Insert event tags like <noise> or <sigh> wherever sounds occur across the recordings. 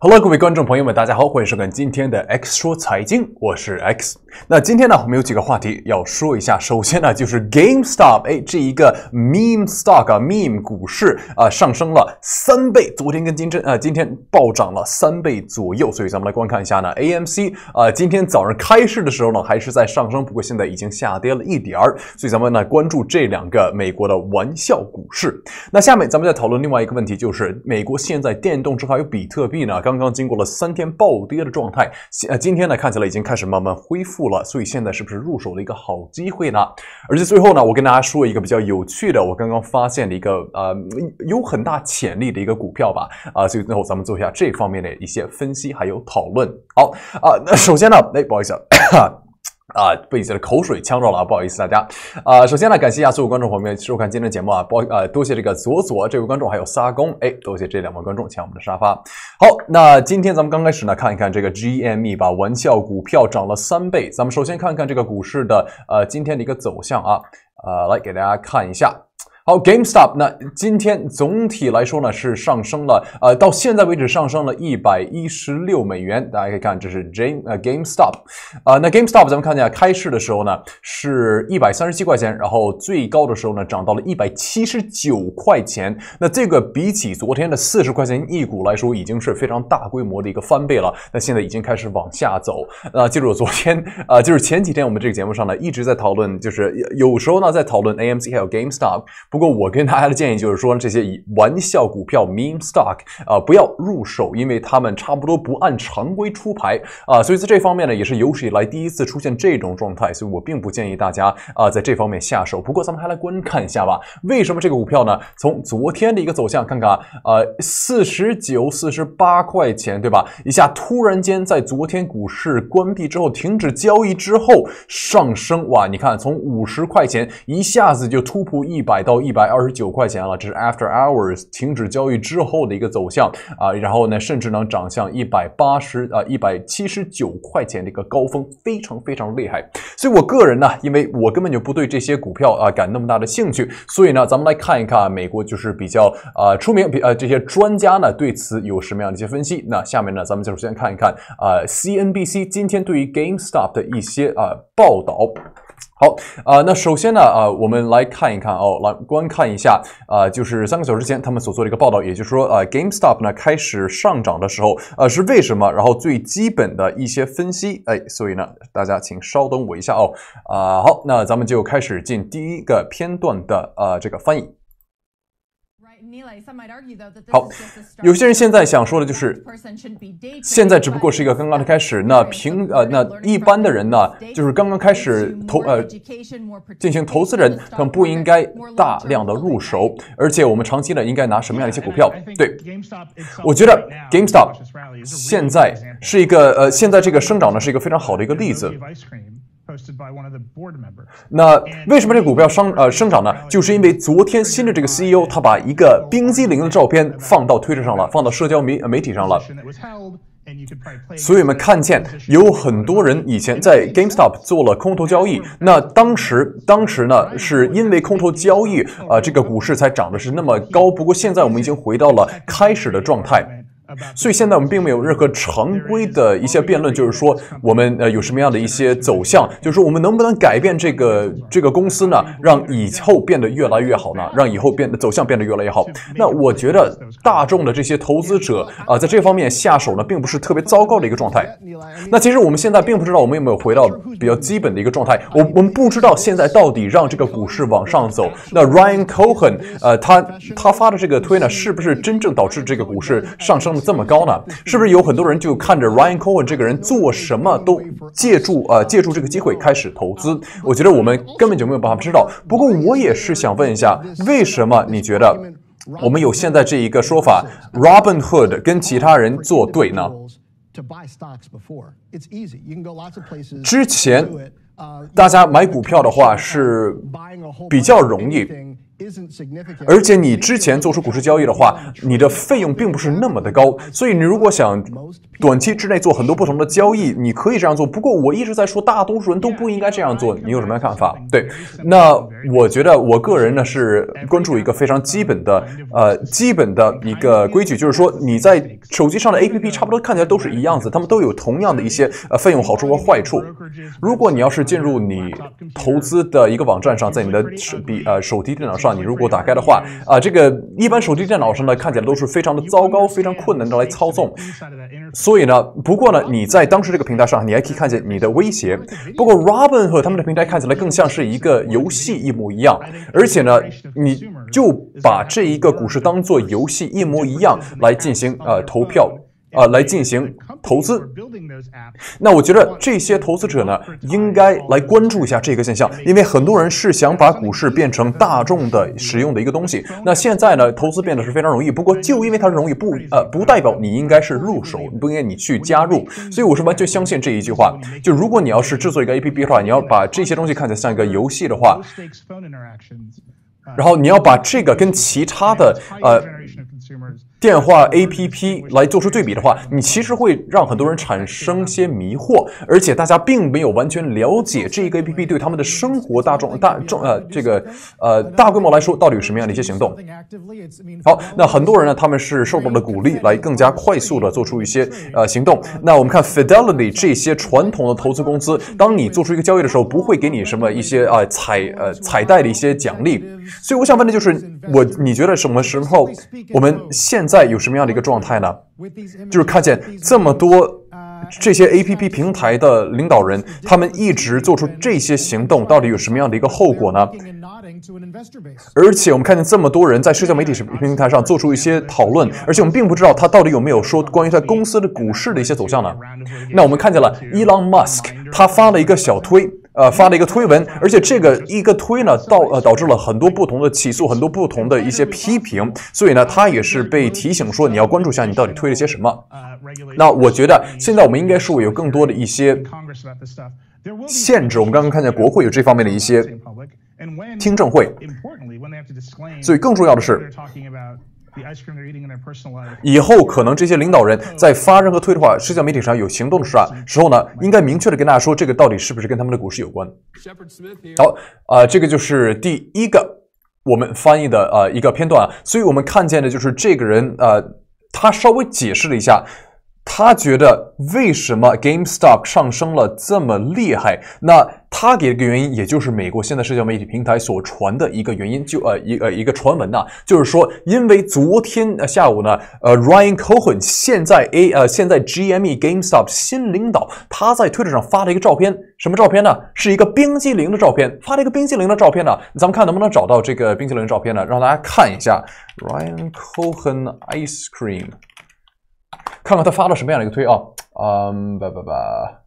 Hello，各位观众朋友们，大家好，欢迎收看今天的 X 说财经，我是 X。那今天呢，我们有几个话题要说一下。首先呢，就是 GameStop 哎这一个 Meme Stock 啊，Meme 股市啊，上升了三倍，昨天跟今天啊，今天暴涨了三倍左右。所以咱们来观看一下呢，AMC 啊，今天早上开市的时候呢，还是在上升，不过现在已经下跌了一点儿。所以咱们呢，关注这两个美国的玩笑股市。那下面咱们再讨论另外一个问题，就是美国现在电动车还有比特币呢。刚刚经过了三天暴跌的状态，呃，今天呢看起来已经开始慢慢恢复了，所以现在是不是入手的一个好机会呢？而且最后呢，我跟大家说一个比较有趣的，我刚刚发现的一个呃有很大潜力的一个股票吧，啊，所以最后咱们做一下这方面的一些分析还有讨论。好啊，那首先呢，哎，不好意思。啊，被你的口水呛着了，不好意思大家。啊，首先呢，感谢一下所有观众朋友们收看今天的节目啊，包呃多谢这个左左这位观众，还有撒工，哎，多谢这两位观众抢我们的沙发。好，那今天咱们刚开始呢，看一看这个 GME 吧，玩笑股票涨了三倍。咱们首先看看这个股市的呃今天的一个走向啊，呃，来给大家看一下。好，GameStop，那今天总体来说呢是上升了，呃，到现在为止上升了一百一十六美元。大家可以看，这是 Game 呃 GameStop，呃，那 GameStop 咱们看一下，开市的时候呢是一百三十七块钱，然后最高的时候呢涨到了一百七十九块钱。那这个比起昨天的四十块钱一股来说，已经是非常大规模的一个翻倍了。那现在已经开始往下走。那记住，昨天啊，就是前几天我们这个节目上呢一直在讨论，就是有时候呢在讨论 AMC 还有 GameStop。不过我跟大家的建议就是说，这些以玩笑股票 meme stock 啊，不要入手，因为他们差不多不按常规出牌啊，所以在这方面呢，也是有史以来第一次出现这种状态，所以我并不建议大家啊在这方面下手。不过咱们还来观看一下吧，为什么这个股票呢？从昨天的一个走向看看啊，呃，四十九、四十八块钱对吧？一下突然间在昨天股市关闭之后停止交易之后上升，哇，你看从五十块钱一下子就突破一百到一。一百二十九块钱了，这是 After Hours 停止交易之后的一个走向啊，然后呢，甚至能涨向一百八十啊，一百七十九块钱的一个高峰，非常非常厉害。所以，我个人呢，因为我根本就不对这些股票啊，感那么大的兴趣，所以呢，咱们来看一看美国就是比较啊出名，比啊这些专家呢对此有什么样的一些分析。那下面呢，咱们就先看一看啊，CNBC 今天对于 GameStop 的一些啊报道。好啊，那首先呢，啊，我们来看一看哦，来观看一下啊，就是三个小时前他们所做的一个报道，也就是说啊，GameStop 呢开始上涨的时候，啊是为什么？然后最基本的一些分析，哎，所以呢，大家请稍等我一下哦，啊，好，那咱们就开始进第一个片段的呃这个翻译。好，有些人现在想说的就是，现在只不过是一个刚刚的开始。那平呃，那一般的人呢，就是刚刚开始投呃进行投资人，可能不应该大量的入手。而且我们长期呢，应该拿什么样的一些股票？对，我觉得 GameStop 现在是一个呃，现在这个生长呢是一个非常好的一个例子。那为什么这股票上呃上涨呢？就是因为昨天新的这个 CEO 他把一个冰激凌的照片放到推特上了，放到社交媒媒体上了。所以我们看见有很多人以前在 GameStop 做了空头交易，那当时当时呢是因为空头交易啊，这个股市才涨的是那么高。不过现在我们已经回到了开始的状态。所以现在我们并没有任何常规的一些辩论，就是说我们呃有什么样的一些走向，就是说我们能不能改变这个这个公司呢？让以后变得越来越好呢？让以后变得走向变得越来越好？那我觉得大众的这些投资者啊，在这方面下手呢，并不是特别糟糕的一个状态。那其实我们现在并不知道我们有没有回到比较基本的一个状态。我我们不知道现在到底让这个股市往上走。那 Ryan Cohen 呃，他他发的这个推呢，是不是真正导致这个股市上升？这么高呢？是不是有很多人就看着 Ryan Cohen 这个人做什么都借助呃借助这个机会开始投资？我觉得我们根本就没有办法知道。不过我也是想问一下，为什么你觉得我们有现在这一个说法，Robinhood 跟其他人做对呢？之前大家买股票的话是比较容易。而且你之前做出股市交易的话，你的费用并不是那么的高，所以你如果想短期之内做很多不同的交易，你可以这样做。不过我一直在说，大多数人都不应该这样做。你有什么样看法？对，那我觉得我个人呢是关注一个非常基本的，呃，基本的一个规矩，就是说你在手机上的 APP 差不多看起来都是一样子，他们都有同样的一些呃费用、好处或坏处。如果你要是进入你投资的一个网站上，在你的手笔呃手提电脑上。你如果打开的话，啊，这个一般手机、电脑上呢，看起来都是非常的糟糕、非常困难的来操纵。所以呢，不过呢，你在当时这个平台上，你还可以看见你的威胁。不过，Robin 和他们的平台看起来更像是一个游戏一模一样，而且呢，你就把这一个股市当做游戏一模一样来进行呃投票。呃，来进行投资。那我觉得这些投资者呢，应该来关注一下这个现象，因为很多人是想把股市变成大众的使用的一个东西。那现在呢，投资变得是非常容易。不过，就因为它容易，不呃，不代表你应该是入手，不应该你去加入。所以，我是完全相信这一句话。就如果你要是制作一个 APP 的话，你要把这些东西看起来像一个游戏的话，然后你要把这个跟其他的呃。电话 A P P 来做出对比的话，你其实会让很多人产生些迷惑，而且大家并没有完全了解这一个 A P P 对他们的生活、大众、大众呃这个呃大规模来说到底有什么样的一些行动。好，那很多人呢，他们是受到了鼓励来更加快速的做出一些呃行动。那我们看 Fidelity 这些传统的投资公司，当你做出一个交易的时候，不会给你什么一些啊彩呃彩带的一些奖励。所以我想问的就是，我你觉得什么时候我们现在有什么样的一个状态呢？就是看见这么多这些 A P P 平台的领导人，他们一直做出这些行动，到底有什么样的一个后果呢？而且我们看见这么多人在社交媒体平台上做出一些讨论，而且我们并不知道他到底有没有说关于他公司的股市的一些走向呢？那我们看见了，伊 Musk，他发了一个小推。呃，发了一个推文，而且这个一个推呢，导呃导致了很多不同的起诉，很多不同的一些批评，所以呢，他也是被提醒说，你要关注一下你到底推了些什么。那我觉得现在我们应该是有更多的一些限制。我们刚刚看见国会有这方面的一些听证会，所以更重要的是。以后可能这些领导人，在发任何推的话，社交媒体上有行动的时啊时候呢，应该明确的跟大家说，这个到底是不是跟他们的股市有关。好，啊，这个就是第一个我们翻译的呃一个片段所以我们看见的就是这个人，呃，他稍微解释了一下。他觉得为什么 GameStop 上升了这么厉害？那他给了个原因，也就是美国现在社交媒体平台所传的一个原因，就呃一呃一个传闻呢，就是说因为昨天呃下午呢，呃 Ryan Cohen 现在 A 呃现在 GME GameStop 新领导他在推特上发了一个照片，什么照片呢？是一个冰激凌的照片，发了一个冰激凌的照片呢。咱们看能不能找到这个冰激凌的照片呢？让大家看一下 Ryan Cohen Ice Cream。看看他发了什么样的一个推啊嗯，吧吧吧，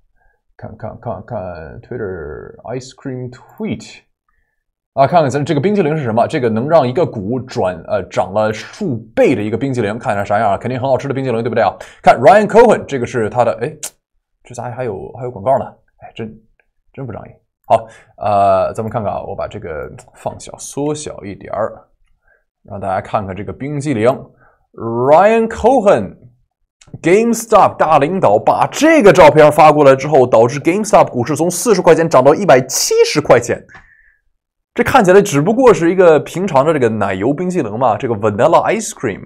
看看看看 Twitter ice cream tweet 啊，看看咱这个冰淇淋是什么？这个能让一个股转呃涨了数倍的一个冰淇淋，看看啥样啊？肯定很好吃的冰淇淋，对不对啊？看 Ryan Cohen，这个是他的哎，这咋还有还有广告呢？哎，真真不仗义。好，呃，咱们看看啊，我把这个放小缩小一点儿，让大家看看这个冰激凌 r y a n Cohen。GameStop 大领导把这个照片发过来之后，导致 GameStop 股市从四十块钱涨到一百七十块钱。这看起来只不过是一个平常的这个奶油冰淇淋嘛，这个 Vanilla Ice Cream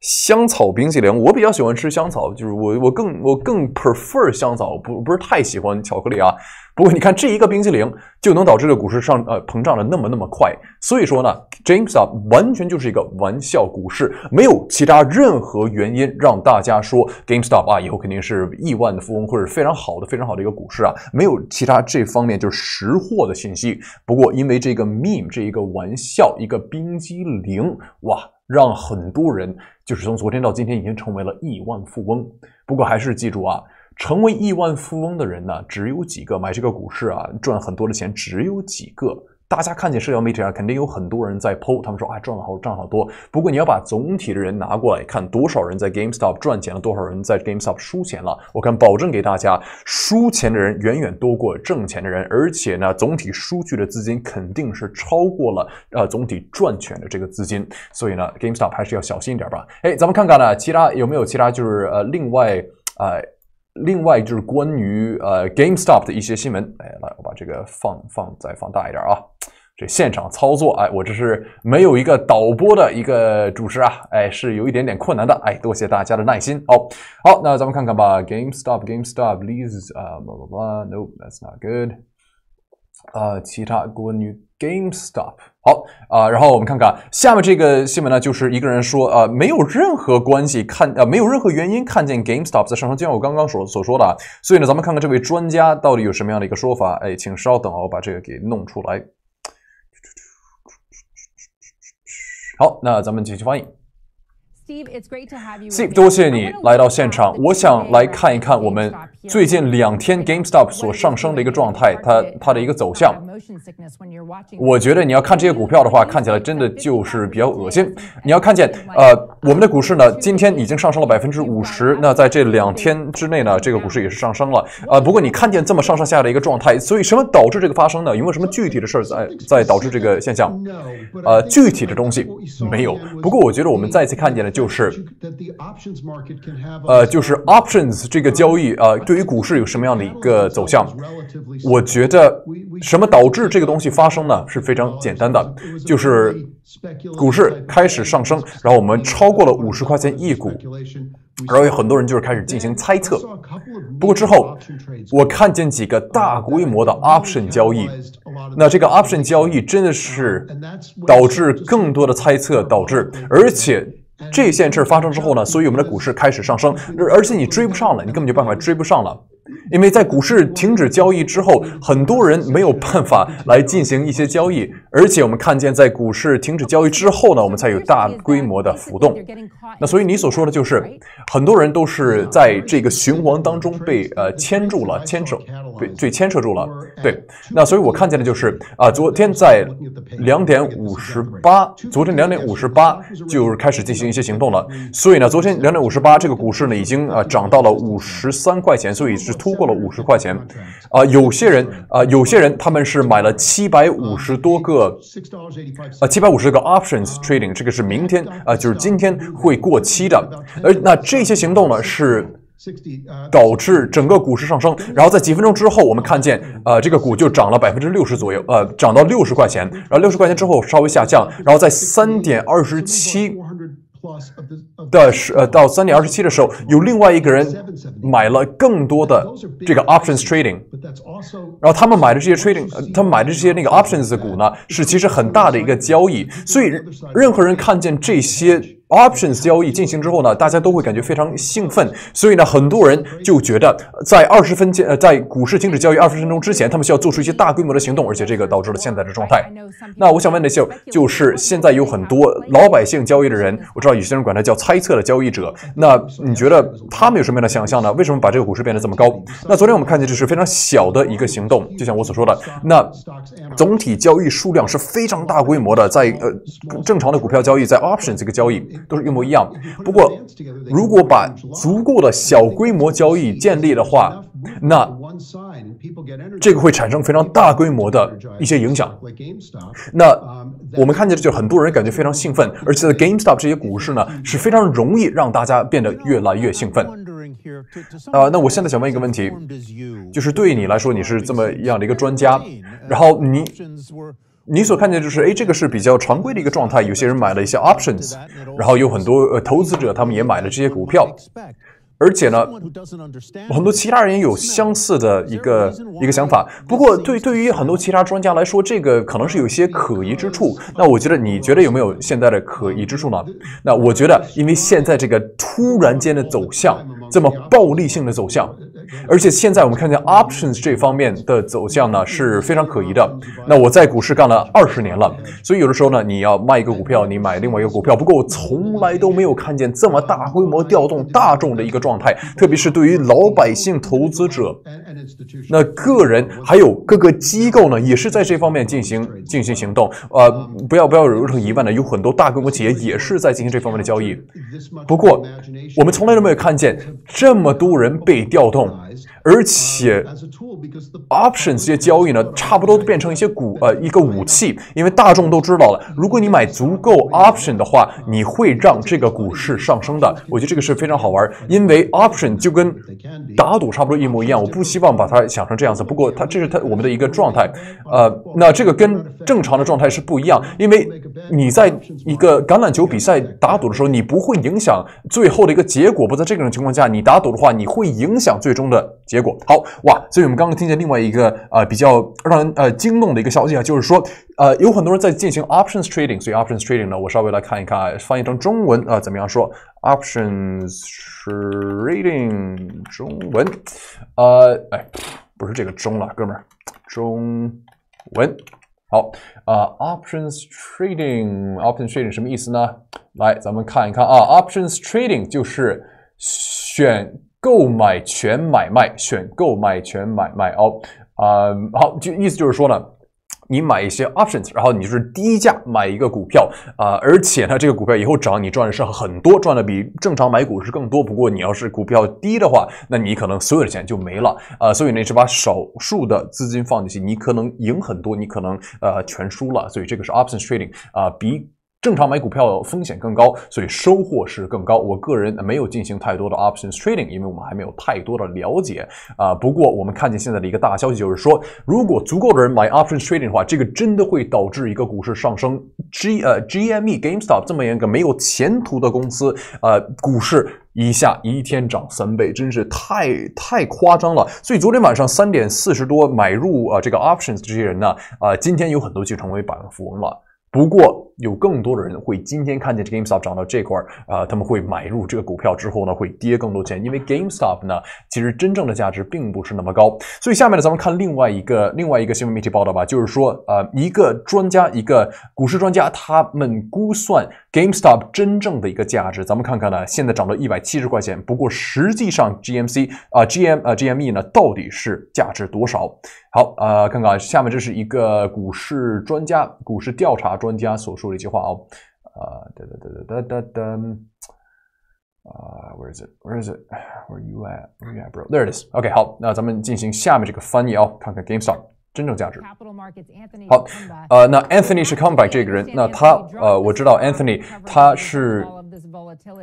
香草冰淇淋。我比较喜欢吃香草，就是我我更我更 prefer 香草，不不是太喜欢巧克力啊。不过你看，这一个冰淇淋就能导致这股市上呃膨胀的那么那么快，所以说呢，GameStop 完全就是一个玩笑，股市没有其他任何原因让大家说 GameStop 啊，以后肯定是亿万的富翁或者非常好的非常好的一个股市啊，没有其他这方面就是识货的信息。不过因为这个 meme 这一个玩笑一个冰激凌，哇，让很多人就是从昨天到今天已经成为了亿万富翁。不过还是记住啊。成为亿万富翁的人呢，只有几个买这个股市啊赚很多的钱只有几个。大家看见社交媒体啊，肯定有很多人在 PO，他们说啊赚了好多赚好多。不过你要把总体的人拿过来看，多少人在 GameStop 赚钱了，多少人在 GameStop 输钱了？我看保证给大家，输钱的人远远多过挣钱的人，而且呢，总体输去的资金肯定是超过了呃总体赚钱的这个资金。所以呢，GameStop 还是要小心一点吧。哎，咱们看看呢，其他有没有其他就是呃另外哎。另外就是关于呃 GameStop 的一些新闻，哎，来我把这个放放再放大一点啊，这现场操作，哎，我这是没有一个导播的一个主持啊，哎，是有一点点困难的，哎，多谢大家的耐心。好，好，那咱们看看吧，GameStop，GameStop，please，呃，blah blah blah，nope，that's not good。呃，其他国 w GameStop，好啊，然后我们看看下面这个新闻呢，就是一个人说，呃，没有任何关系，看，呃，没有任何原因看见 GameStop 在上升，就像我刚刚所所说的啊，所以呢，咱们看看这位专家到底有什么样的一个说法，哎，请稍等啊，我把这个给弄出来。好，那咱们继续翻译。Steve，多谢你来到现场。我想来看一看我们最近两天 GameStop 所上升的一个状态，它它的一个走向。我觉得你要看这些股票的话，看起来真的就是比较恶心。你要看见，呃，我们的股市呢，今天已经上升了百分之五十。那在这两天之内呢，这个股市也是上升了。呃，不过你看见这么上上下的一个状态，所以什么导致这个发生呢？有没有什么具体的事儿在在导致这个现象？呃，具体的东西没有。不过我觉得我们再次看见了。就是，呃，就是 options 这个交易呃，对于股市有什么样的一个走向？我觉得什么导致这个东西发生呢？是非常简单的，就是股市开始上升，然后我们超过了五十块钱一股，然后有很多人就是开始进行猜测。不过之后我看见几个大规模的 option 交易，那这个 option 交易真的是导致更多的猜测，导致，而且。这件事发生之后呢，所以我们的股市开始上升，而且你追不上了，你根本就办法追不上了。因为在股市停止交易之后，很多人没有办法来进行一些交易，而且我们看见在股市停止交易之后呢，我们才有大规模的浮动。那所以你所说的就是，很多人都是在这个循环当中被呃牵住了、牵扯、被被牵扯住了。对，那所以我看见的就是啊，昨天在两点五十八，昨天两点五十八就开始进行一些行动了。所以呢，昨天两点五十八这个股市呢已经啊涨到了五十三块钱，所以是。突破了五十块钱，啊，有些人啊，有些人他们是买了七百五十多个，啊，七百五十个 options trading，这个是明天啊，就是今天会过期的，而那这些行动呢是导致整个股市上升，然后在几分钟之后，我们看见呃这个股就涨了百分之六十左右，呃，涨到六十块钱，然后六十块钱之后稍微下降，然后在三点二十七。的时呃，到三点二十七的时候，有另外一个人买了更多的这个 options trading，然后他们买的这些 trading，他们买的这些那个 options 的股呢，是其实很大的一个交易，所以任何人看见这些。Options 交易进行之后呢，大家都会感觉非常兴奋，所以呢，很多人就觉得在二十分呃，在股市停止交易二十分钟之前，他们需要做出一些大规模的行动，而且这个导致了现在的状态。那我想问的是，就是现在有很多老百姓交易的人，我知道有些人管他叫猜测的交易者，那你觉得他们有什么样的想象呢？为什么把这个股市变得这么高？那昨天我们看见这是非常小的一个行动，就像我所说的，那总体交易数量是非常大规模的，在呃正常的股票交易，在 Options 这个交易。都是一模一样。不过，如果把足够的小规模交易建立的话，那这个会产生非常大规模的一些影响。那我们看见的就很多人感觉非常兴奋，而且在 GameStop 这些股市呢是非常容易让大家变得越来越兴奋。啊，那我现在想问一个问题，就是对你来说你是这么样的一个专家，然后你。你所看见就是，哎，这个是比较常规的一个状态。有些人买了一些 options，然后有很多呃投资者，他们也买了这些股票，而且呢，很多其他人有相似的一个一个想法。不过，对对于很多其他专家来说，这个可能是有些可疑之处。那我觉得，你觉得有没有现在的可疑之处呢？那我觉得，因为现在这个突然间的走向，这么暴力性的走向。而且现在我们看见 options 这方面的走向呢，是非常可疑的。那我在股市干了二十年了，所以有的时候呢，你要卖一个股票，你买另外一个股票。不过我从来都没有看见这么大规模调动大众的一个状态，特别是对于老百姓投资者，那个人还有各个机构呢，也是在这方面进行进行行动。呃，不要不要有任何疑问呢，有很多大规模企业也是在进行这方面的交易。不过我们从来都没有看见这么多人被调动。minimized 而且，options 这些交易呢，差不多都变成一些股呃一个武器，因为大众都知道了，如果你买足够 option 的话，你会让这个股市上升的。我觉得这个是非常好玩，因为 option 就跟打赌差不多一模一样。我不希望把它想成这样子，不过它这是它我们的一个状态，呃，那这个跟正常的状态是不一样，因为你在一个橄榄球比赛打赌的时候，你不会影响最后的一个结果；不在这种情况下，你打赌的话，你会影响最终的。结果好哇，所以我们刚刚听见另外一个呃比较让人呃惊动的一个消息啊，就是说呃有很多人在进行 options trading，所以 options trading 呢，我稍微来看一看，翻译成中文啊怎么样说 options trading 中文？呃，哎，不是这个中了，哥们儿，中文好啊。options trading options trading 什么意思呢？来，咱们看一看啊，options trading 就是选。购买权买卖，选购买权买卖哦啊，好，就意思就是说呢，你买一些 options，然后你就是低价买一个股票啊，而且呢，这个股票以后涨，你赚的是很多，赚的比正常买股市更多。不过你要是股票低的话，那你可能所有的钱就没了啊。所以呢，是把少数的资金放进去，你可能赢很多，你可能呃全输了。所以这个是 options trading 啊，比。正常买股票风险更高，所以收获是更高。我个人没有进行太多的 options trading，因为我们还没有太多的了解啊。不过我们看见现在的一个大消息就是说，如果足够的人买 options trading 的话，这个真的会导致一个股市上升。G 呃，GME GameStop 这么一个没有前途的公司，呃，股市一下一天涨三倍，真是太太夸张了。所以昨天晚上三点四十多买入啊这个 options 这些人呢，啊，今天有很多就成为百万富翁了。不过。有更多的人会今天看见 GameStop 涨到这块儿啊，他们会买入这个股票之后呢，会跌更多钱，因为 GameStop 呢，其实真正的价值并不是那么高。所以下面呢，咱们看另外一个另外一个新闻媒体报道吧，就是说呃，一个专家，一个股市专家，他们估算 GameStop 真正的一个价值，咱们看看呢，现在涨到一百七十块钱。不过实际上 GMC 啊，GM 啊，GME 呢，到底是价值多少？好，呃，看看下面这是一个股市专家，股市调查专家所说了一句话哦，呃，哒哒哒哒哒哒哒。啊、uh,，Where is it? Where is it? Where you at? Where you at, bro? There it is. OK，好，那咱们进行下面这个翻译哦，看看 GameStop 真正价值。好，呃，那 Anthony 是 comeback b a c 这个人，那他呃，我知道 Anthony 他是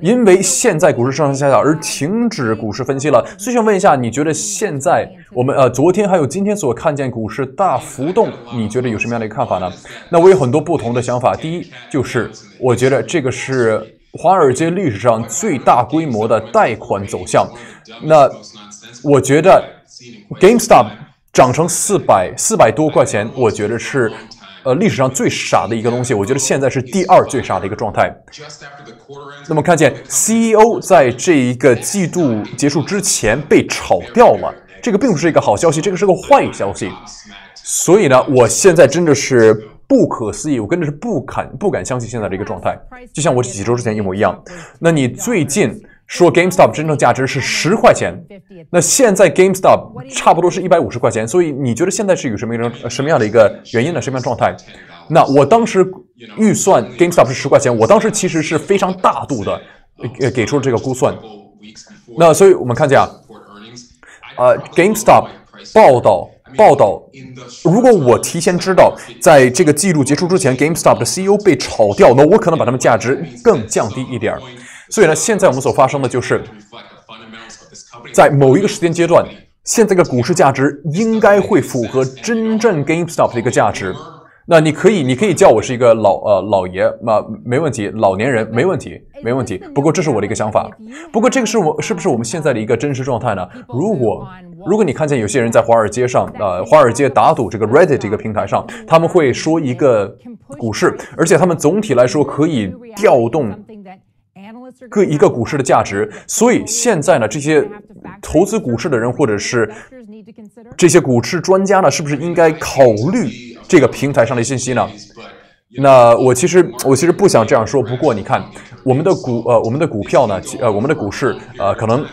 因为现在股市上上下下，而停止股市分析了。所以想问一下，你觉得现在我们呃，昨天还有今天所看见股市大浮动，你觉得有什么样的一个看法呢？那我有很多不同的想法。第一，就是我觉得这个是华尔街历史上最大规模的贷款走向。那我觉得 GameStop 涨成四百四百多块钱，我觉得是呃历史上最傻的一个东西。我觉得现在是第二最傻的一个状态。那么看见 CEO 在这一个季度结束之前被炒掉了，这个并不是一个好消息，这个是个坏消息。所以呢，我现在真的是不可思议，我真的是不敢不敢相信现在的一个状态，就像我几周之前一模一样。那你最近说 GameStop 真正价值是十块钱，那现在 GameStop 差不多是一百五十块钱，所以你觉得现在是有什么样什么样的一个原因呢？什么样状态？那我当时预算 GameStop 是十块钱，我当时其实是非常大度的，呃，给出了这个估算。那所以我们看见啊，呃，GameStop 报道报道，如果我提前知道在这个季度结束之前 GameStop 的 CEO 被炒掉，那我可能把他们价值更降低一点儿。所以呢，现在我们所发生的就是，在某一个时间阶段，现在的股市价值应该会符合真正 GameStop 的一个价值。那你可以，你可以叫我是一个老呃老爷啊、没问题，老年人没问题，没问题。不过这是我的一个想法。不过这个是我是不是我们现在的一个真实状态呢？如果如果你看见有些人在华尔街上，呃，华尔街打赌这个 Reddit 这个平台上，他们会说一个股市，而且他们总体来说可以调动各一个股市的价值。所以现在呢，这些投资股市的人或者是这些股市专家呢，是不是应该考虑？这个平台上的信息呢？那我其实我其实不想这样说。不过你看，我们的股呃我们的股票呢呃我们的股市呃可能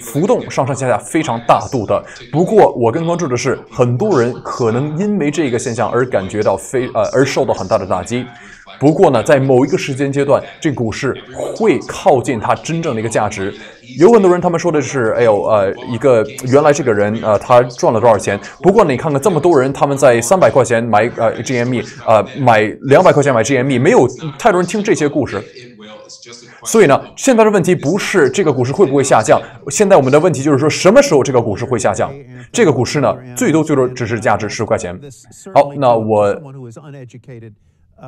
浮动上上下下非常大度的。不过我更关注的是，很多人可能因为这个现象而感觉到非呃而受到很大的打击。不过呢，在某一个时间阶段，这股市会靠近它真正的一个价值。有很多人，他们说的是：“哎呦，呃，一个原来这个人，呃，他赚了多少钱。”不过你看看，这么多人他们在三百块钱买呃 GME，呃，买两百块钱买 GME，没有太多人听这些故事。所以呢，现在的问题不是这个股市会不会下降，现在我们的问题就是说什么时候这个股市会下降？这个股市呢，最多最多只是价值十块钱。好，那我。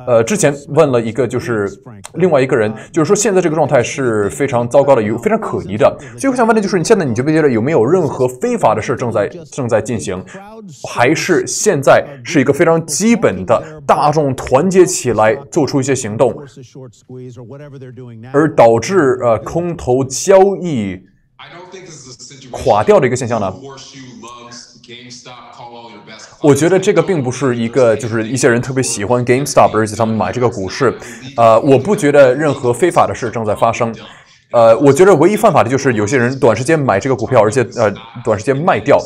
呃，之前问了一个，就是另外一个人，就是说现在这个状态是非常糟糕的，有非常可疑的。所以我想问的就是，你现在你觉不觉得有没有任何非法的事正在正在进行，还是现在是一个非常基本的大众团结起来做出一些行动，而导致呃空头交易垮掉的一个现象呢？我觉得这个并不是一个，就是一些人特别喜欢 GameStop，而且他们买这个股市。呃，我不觉得任何非法的事正在发生。呃，我觉得唯一犯法的就是有些人短时间买这个股票，而且呃，短时间卖掉。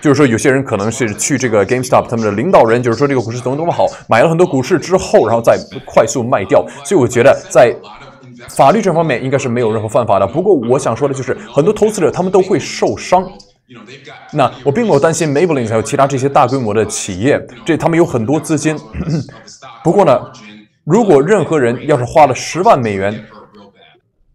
就是说，有些人可能是去这个 GameStop，他们的领导人就是说这个股市怎么怎么好，买了很多股市之后，然后再快速卖掉。所以我觉得在法律这方面应该是没有任何犯法的。不过我想说的就是，很多投资者他们都会受伤。那我并没有担心，Maybelline 还有其他这些大规模的企业，这他们有很多资金。不过呢，如果任何人要是花了十万美元，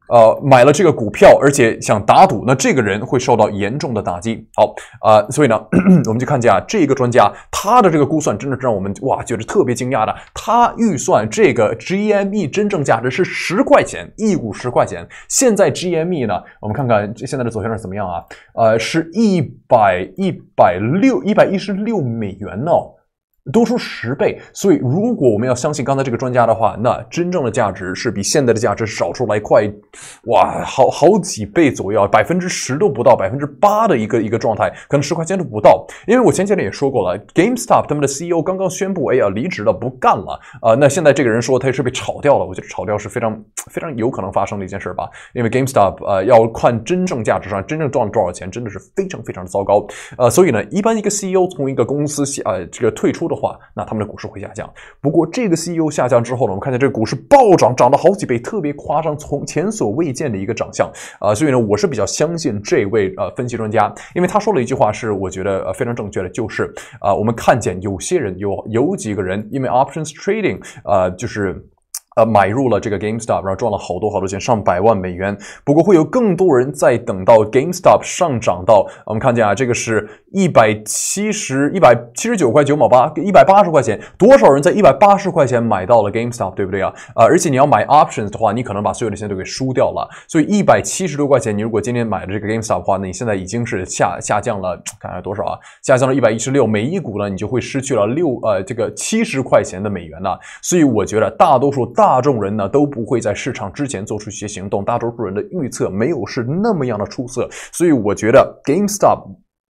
呃，买了这个股票，而且想打赌，那这个人会受到严重的打击。好啊，所以呢，<clears throat> 我们就看见啊，这个专家他的这个估算，真的是让我们哇觉得特别惊讶的。他预算这个 GME 真正价值是十块钱一股，十块钱。现在 GME 呢，我们看看这现在的走向是怎么样啊？呃，是一百一百六一百一十六美元哦。多出十倍，所以如果我们要相信刚才这个专家的话，那真正的价值是比现在的价值少出来快，哇，好好几倍左右，百分之十都不到，百分之八的一个一个状态，可能十块钱都不到。因为我前几天也说过了，GameStop 他们的 CEO 刚刚宣布，哎呀，离职了，不干了，呃，那现在这个人说他也是被炒掉了，我觉得炒掉是非常非常有可能发生的一件事吧，因为 GameStop 呃要看真正价值上真正赚了多少钱，真的是非常非常的糟糕，呃，所以呢，一般一个 CEO 从一个公司呃这个退出的。话，那他们的股市会下降。不过这个 C e o 下降之后呢，我们看见这个股市暴涨，涨了好几倍，特别夸张，从前所未见的一个涨相啊。所以呢，我是比较相信这位呃分析专家，因为他说了一句话是我觉得呃非常正确的，就是啊，我们看见有些人有有几个人因为 options trading 啊，就是。呃，买入了这个 GameStop，然后赚了好多好多钱，上百万美元。不过会有更多人在等到 GameStop 上涨到，我们看见啊，这个是一百七十一百七十九块九毛八，一百八十块钱，多少人在一百八十块钱买到了 GameStop，对不对啊？啊，而且你要买 Options 的话，你可能把所有的钱都给输掉了。所以一百七十多块钱，你如果今天买了这个 GameStop 的话，那你现在已经是下下降了，看看多少啊？下降了一百一十六，每一股呢，你就会失去了六呃这个七十块钱的美元呢。所以我觉得大多数大大众人呢都不会在市场之前做出一些行动，大多数人的预测没有是那么样的出色，所以我觉得 GameStop。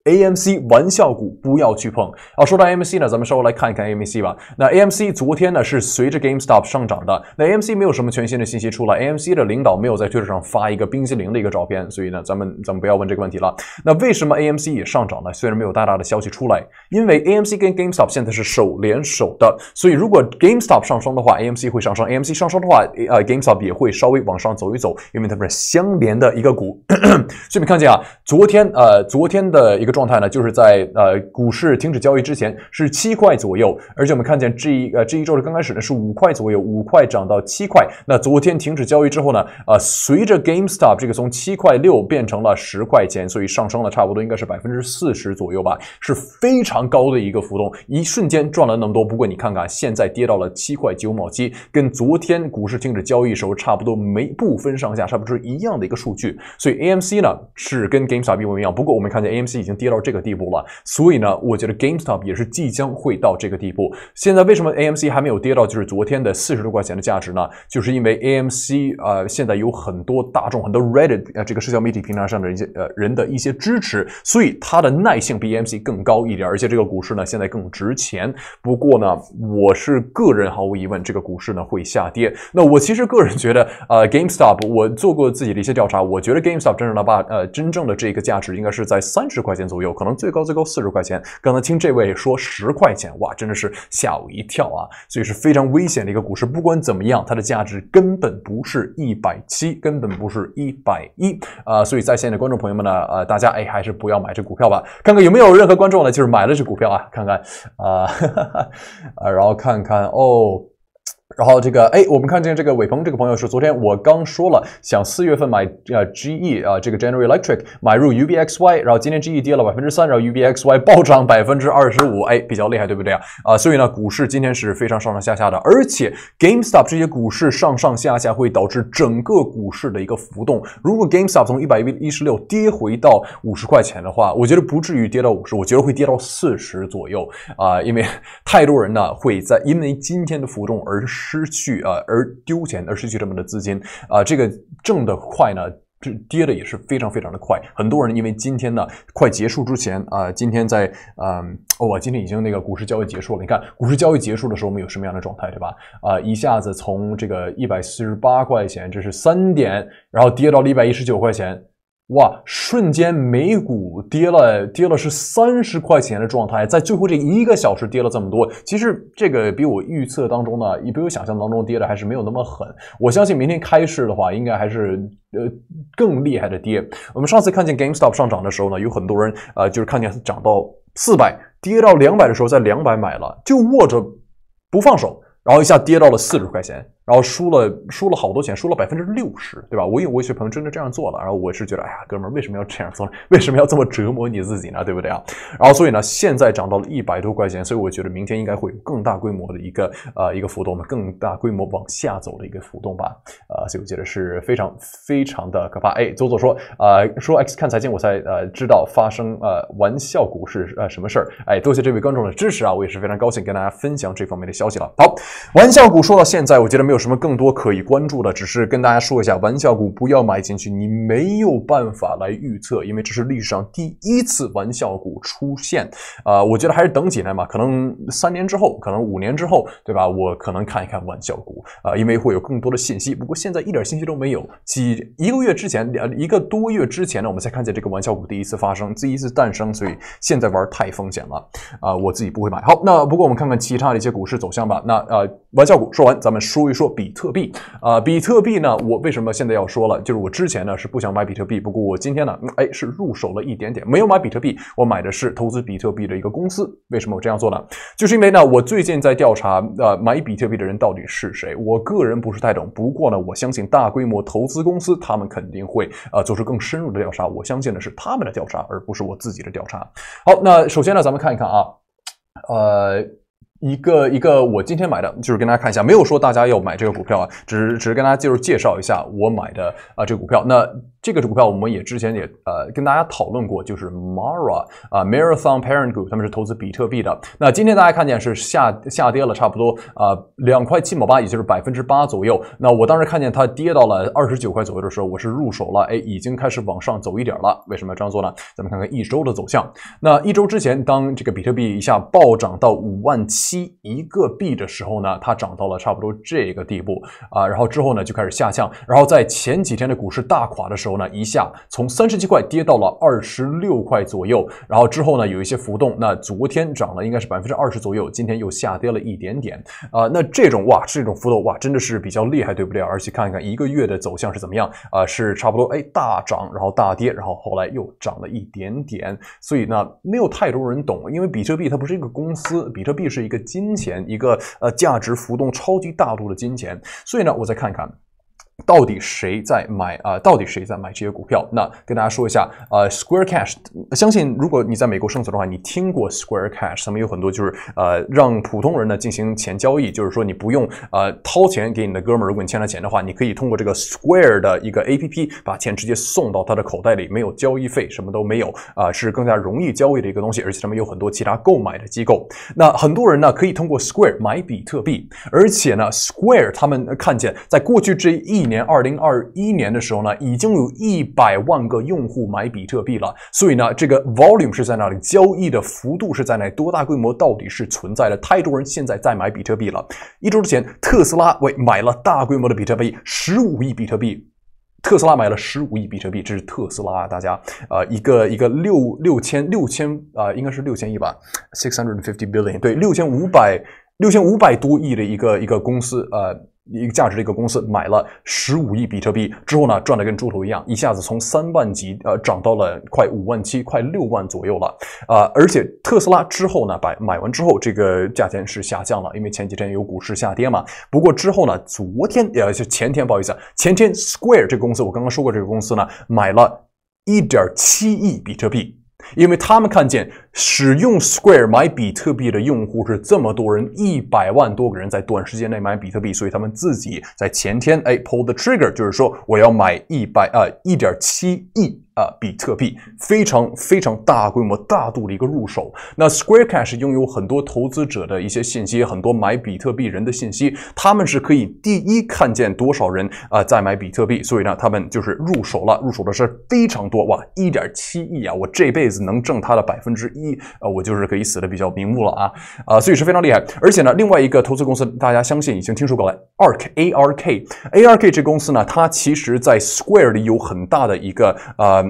AMC 玩笑股不要去碰。啊，说到 AMC 呢，咱们稍微来看一看 AMC 吧。那 AMC 昨天呢是随着 GameStop 上涨的。那 AMC 没有什么全新的信息出来，AMC 的领导没有在推特上发一个冰激凌的一个照片，所以呢，咱们咱们不要问这个问题了。那为什么 AMC 也上涨呢？虽然没有大大的消息出来，因为 AMC 跟 GameStop 现在是手连手的，所以如果 GameStop 上升的话，AMC 会上升。AMC 上升的话，呃，GameStop 也会稍微往上走一走，因为它们是相连的一个股。<coughs> 所以你看见啊，昨天呃，昨天的一个。状态呢，就是在呃股市停止交易之前是七块左右，而且我们看见这一呃这一周的刚开始呢是五块左右，五块涨到七块。那昨天停止交易之后呢，呃随着 GameStop 这个从七块六变成了十块钱，所以上升了差不多应该是百分之四十左右吧，是非常高的一个浮动，一瞬间赚了那么多。不过你看看现在跌到了七块九毛七，跟昨天股市停止交易时候差不多没不分上下，差不多是一样的一个数据。所以 AMC 呢是跟 GameStop 模一样，不过我们看见 AMC 已经跌。跌到这个地步了，所以呢，我觉得 GameStop 也是即将会到这个地步。现在为什么 AMC 还没有跌到就是昨天的四十多块钱的价值呢？就是因为 AMC 呃现在有很多大众、很多 Reddit 呃这个社交媒体平台上的一些呃人的一些支持，所以它的耐性比 AMC 更高一点。而且这个股市呢现在更值钱。不过呢，我是个人毫无疑问，这个股市呢会下跌。那我其实个人觉得呃 g a m e s t o p 我做过自己的一些调查，我觉得 GameStop 真正的把呃真正的这个价值应该是在三十块钱左。左右可能最高最高四十块钱，刚才听这位说十块钱，哇，真的是吓我一跳啊！所以是非常危险的一个股市，不管怎么样，它的价值根本不是一百七，根本不是一百一啊！所以在线的观众朋友们呢，呃，大家哎，还是不要买这股票吧，看看有没有任何观众呢，就是买了这股票啊，看看啊，啊，<laughs> 然后看看哦。然后这个哎，我们看见这个伟鹏这个朋友是昨天我刚说了想四月份买呃 GE 啊这个 General Electric 买入 UBXY，然后今天 GE 跌了百分之三，然后 UBXY 暴涨百分之二十五，哎比较厉害对不对啊？啊，所以呢股市今天是非常上上下下的，而且 GameStop 这些股市上上下下会导致整个股市的一个浮动。如果 GameStop 从一百一十六跌回到五十块钱的话，我觉得不至于跌到五十，我觉得会跌到四十左右啊，因为太多人呢会在因为今天的浮动而。失去啊，而丢钱，而失去这么的资金啊，这个挣的快呢，这跌的也是非常非常的快。很多人因为今天呢快结束之前啊，今天在嗯，我今天已经那个股市交易结束了。你看股市交易结束的时候，我们有什么样的状态，对吧？啊，一下子从这个一百四十八块钱，这是三点，然后跌到了一百一十九块钱。哇！瞬间美股跌了，跌了是三十块钱的状态，在最后这一个小时跌了这么多。其实这个比我预测当中呢，也比我想象当中跌的还是没有那么狠。我相信明天开市的话，应该还是呃更厉害的跌。我们上次看见 GameStop 上涨的时候呢，有很多人呃就是看见涨到四百，跌到两百的时候，在两百买了，就握着不放手，然后一下跌到了四十块钱。然后输了，输了好多钱，输了百分之六十，对吧？我有我一些朋友真的这样做了，然后我是觉得，哎呀，哥们儿，为什么要这样做呢？<laughs> 为什么要这么折磨你自己呢？对不对啊？然后所以呢，现在涨到了一百多块钱，所以我觉得明天应该会有更大规模的一个呃一个浮动的，更大规模往下走的一个浮动吧。呃，所以我觉得是非常非常的可怕。哎，左左说，呃，说 X 看财经，我才呃知道发生呃玩笑股是呃什么事儿。哎，多谢这位观众的支持啊，我也是非常高兴跟大家分享这方面的消息了。好，玩笑股说到现在，我觉得没有。有什么更多可以关注的？只是跟大家说一下，玩笑股不要买进去，你没有办法来预测，因为这是历史上第一次玩笑股出现。啊，我觉得还是等几年吧，可能三年之后，可能五年之后，对吧？我可能看一看玩笑股啊，因为会有更多的信息。不过现在一点信息都没有，几一个月之前，两一个多月之前呢，我们才看见这个玩笑股第一次发生，第一次诞生，所以现在玩太风险了啊！我自己不会买。好，那不过我们看看其他的一些股市走向吧。那呃，玩笑股说完，咱们说一说。比特币啊，比特币呢？我为什么现在要说了？就是我之前呢是不想买比特币，不过我今天呢，哎，是入手了一点点，没有买比特币，我买的是投资比特币的一个公司。为什么我这样做呢？就是因为呢，我最近在调查，呃，买比特币的人到底是谁。我个人不是太懂，不过呢，我相信大规模投资公司，他们肯定会啊做出更深入的调查。我相信的是他们的调查，而不是我自己的调查。好，那首先呢，咱们看一看啊，呃。一个一个，我今天买的，就是跟大家看一下，没有说大家要买这个股票啊，只是只是跟大家就是介绍一下我买的啊这个股票。那这个股票我们也之前也呃跟大家讨论过，就是 Mara 啊 Marathon Parent Group，他们是投资比特币的。那今天大家看见是下下跌了差不多啊两块七毛八，也就是百分之八左右。那我当时看见它跌到了二十九块左右的时候，我是入手了，哎，已经开始往上走一点了。为什么要这样做呢？咱们看看一周的走向。那一周之前，当这个比特币一下暴涨到五万七。一一个币的时候呢，它涨到了差不多这个地步啊，然后之后呢就开始下降，然后在前几天的股市大垮的时候呢，一下从三十七块跌到了二十六块左右，然后之后呢有一些浮动，那昨天涨了应该是百分之二十左右，今天又下跌了一点点啊，那这种哇，这种浮动哇，真的是比较厉害，对不对？而且看一看一个月的走向是怎么样啊，是差不多哎大涨，然后大跌，然后后来又涨了一点点，所以呢没有太多人懂，因为比特币它不是一个公司，比特币是一个。金钱，一个呃，价值浮动超级大度的金钱，所以呢，我再看看。到底谁在买啊？到底谁在买这些股票？那跟大家说一下，呃，Square Cash，相信如果你在美国生存的话，你听过 Square Cash，上面有很多就是呃，让普通人呢进行钱交易，就是说你不用呃掏钱给你的哥们儿，如果你欠了钱的话，你可以通过这个 Square 的一个 APP 把钱直接送到他的口袋里，没有交易费，什么都没有啊，是更加容易交易的一个东西，而且上面有很多其他购买的机构。那很多人呢可以通过 Square 买比特币，而且呢，Square 他们看见在过去这一。年二零二一年的时候呢，已经有一百万个用户买比特币了，所以呢，这个 volume 是在那里交易的幅度是在那多大规模？到底是存在的？太多人现在在买比特币了。一周之前，特斯拉为买了大规模的比特币，十五亿比特币。特斯拉买了十五亿比特币，这是特斯拉大家啊，一个一个六六千六千啊，应该是六千亿吧，six hundred and fifty billion，对，六千五百六千五百多亿的一个一个公司啊。一个价值的一个公司买了十五亿比特币之后呢，赚的跟猪头一样，一下子从三万几呃涨到了快五万七、快六万左右了啊！而且特斯拉之后呢，把买完之后这个价钱是下降了，因为前几天有股市下跌嘛。不过之后呢，昨天呃就前天，不好意思，前天 Square 这个公司，我刚刚说过这个公司呢，买了一点七亿比特币，因为他们看见。使用 Square 买比特币的用户是这么多人，一百万多个人在短时间内买比特币，所以他们自己在前天哎 pull the trigger，就是说我要买一百啊一点七亿啊比特币，非常非常大规模大度的一个入手。那 Square Cash 拥有很多投资者的一些信息，很多买比特币人的信息，他们是可以第一看见多少人啊在买比特币，所以呢他们就是入手了，入手的是非常多哇，一点七亿啊，我这辈子能挣它的百分之一。呃，我就是可以死的比较瞑目了啊，啊，所以是非常厉害。而且呢，另外一个投资公司，大家相信已经听说过了，ARK，ARK，ARK 这公司呢，它其实在 Square 里有很大的一个呃。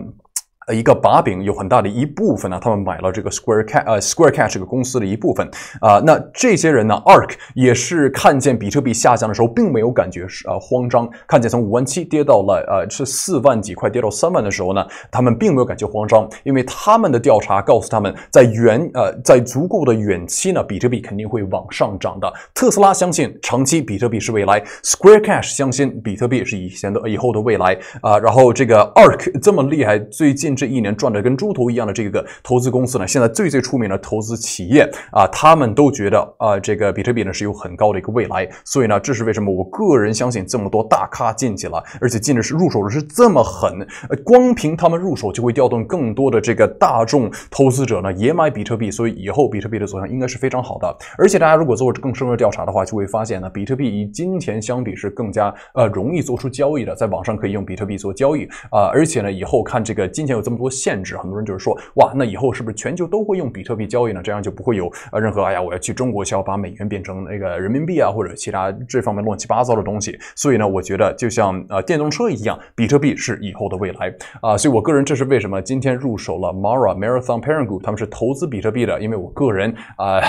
呃，一个把柄有很大的一部分呢，他们买了这个 Square Cash，呃，Square Cash 这个公司的一部分啊。那这些人呢，Ark 也是看见比特币下降的时候，并没有感觉是呃慌张。看见从五万七跌到了呃是四万几块，跌到三万的时候呢，他们并没有感觉慌张，因为他们的调查告诉他们在远呃在足够的远期呢，比特币肯定会往上涨的。特斯拉相信长期比特币是未来，Square Cash 相信比特币是以前的以后的未来啊。然后这个 Ark 这么厉害，最近。这一年赚的跟猪头一样的这个投资公司呢，现在最最出名的投资企业啊，他们都觉得啊，这个比特币呢是有很高的一个未来，所以呢，这是为什么？我个人相信，这么多大咖进去了，而且进的是入手的是这么狠，光凭他们入手就会调动更多的这个大众投资者呢也买比特币，所以以后比特币的走向应该是非常好的。而且大家如果做更深入调查的话，就会发现呢，比特币与金钱相比是更加呃容易做出交易的，在网上可以用比特币做交易啊，而且呢，以后看这个金钱有。这么多限制，很多人就是说，哇，那以后是不是全球都会用比特币交易呢？这样就不会有啊任何哎呀，我要去中国需要把美元变成那个人民币啊，或者其他这方面乱七八糟的东西。所以呢，我觉得就像啊电动车一样，比特币是以后的未来啊。所以我个人这是为什么今天入手了 Mara Marathon Peru，他们是投资比特币的，因为我个人啊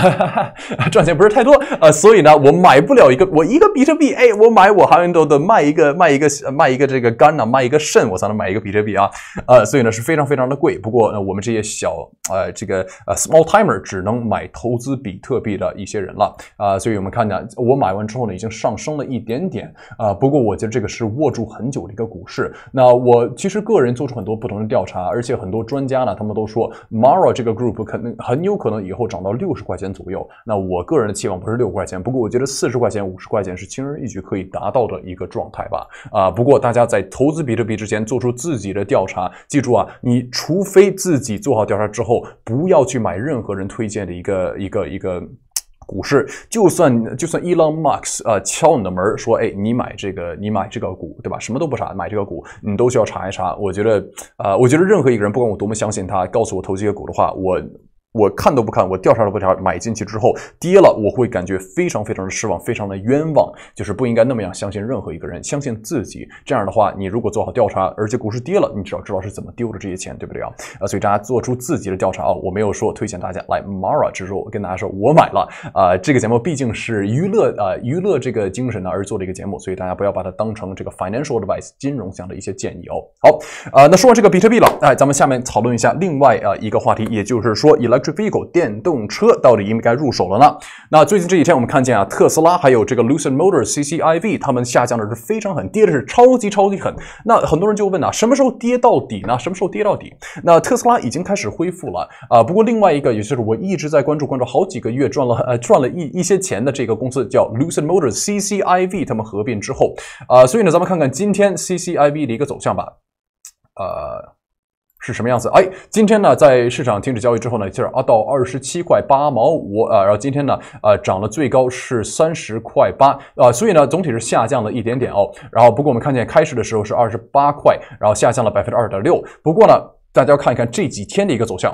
<laughs> 赚钱不是太多啊，所以呢我买不了一个我一个比特币，哎，我买我杭多的卖一个卖一个卖一个这个肝啊，卖一个肾，我才能买一个比特币啊，呃，所以呢是。非常非常的贵，不过呃，我们这些小呃这个呃 small timer 只能买投资比特币的一些人了啊，所以我们看呢，我买完之后呢，已经上升了一点点啊。不过我觉得这个是握住很久的一个股市。那我其实个人做出很多不同的调查，而且很多专家呢，他们都说 Mara 这个 group 可能很有可能以后涨到六十块钱左右。那我个人的期望不是六块钱，不过我觉得四十块钱、五十块钱是轻而易举可以达到的一个状态吧。啊，不过大家在投资比特币之前做出自己的调查，记住啊。你除非自己做好调查之后，不要去买任何人推荐的一个一个一个股市，就算就算 Elon Musk 啊敲你的门说，哎，你买这个，你买这个股，对吧？什么都不查，买这个股，你都需要查一查。我觉得，呃，我觉得任何一个人，不管我多么相信他告诉我投机个股的话，我。我看都不看，我调查都不查，买进去之后跌了，我会感觉非常非常的失望，非常的冤枉，就是不应该那么样相信任何一个人，相信自己。这样的话，你如果做好调查，而且股市跌了，你只要知道是怎么丢的这些钱，对不对啊？啊，所以大家做出自己的调查啊！我没有说推荐大家来 Mara，只是跟大家说我买了啊。这个节目毕竟是娱乐啊，娱乐这个精神呢而做一个节目，所以大家不要把它当成这个 financial advice 金融项的一些建议哦。好啊，那说完这个比特币了，哎，咱们下面讨论一下另外啊一个话题，也就是说 elect。B 股电动车到底应该入手了呢？那最近这几天我们看见啊，特斯拉还有这个 Lucid Motors C C I V，他们下降的是非常狠，跌的是超级超级狠。那很多人就问啊，什么时候跌到底呢？什么时候跌到底？那特斯拉已经开始恢复了啊。不过另外一个，也就是我一直在关注关注好几个月，赚了呃赚了一一些钱的这个公司叫 Lucid Motors C C I V，他们合并之后啊，所以呢，咱们看看今天 C C I V 的一个走向吧。呃。是什么样子？哎，今天呢，在市场停止交易之后呢，就是啊到二十七块八毛五啊，然后今天呢，呃，涨了最高是三十块八啊，所以呢，总体是下降了一点点哦。然后不过我们看见开始的时候是二十八块，然后下降了百分之二点六。不过呢，大家看一看这几天的一个走向。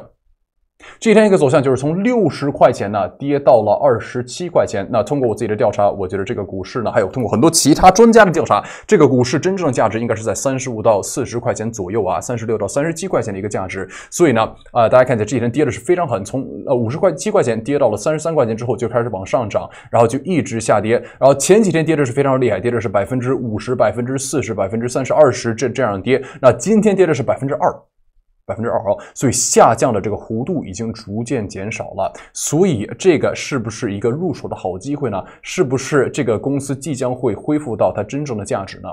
这几天一个走向就是从六十块钱呢跌到了二十七块钱。那通过我自己的调查，我觉得这个股市呢，还有通过很多其他专家的调查，这个股市真正的价值应该是在三十五到四十块钱左右啊，三十六到三十七块钱的一个价值。所以呢，啊，大家看一下这几天跌的是非常狠，从呃五十块七块钱跌到了三十三块钱之后就开始往上涨，然后就一直下跌，然后前几天跌的是非常厉害，跌的是百分之五十、百分之四十、百分之三十二十这这样跌。那今天跌的是百分之二。百分之二啊，所以下降的这个弧度已经逐渐减少了，所以这个是不是一个入手的好机会呢？是不是这个公司即将会恢复到它真正的价值呢？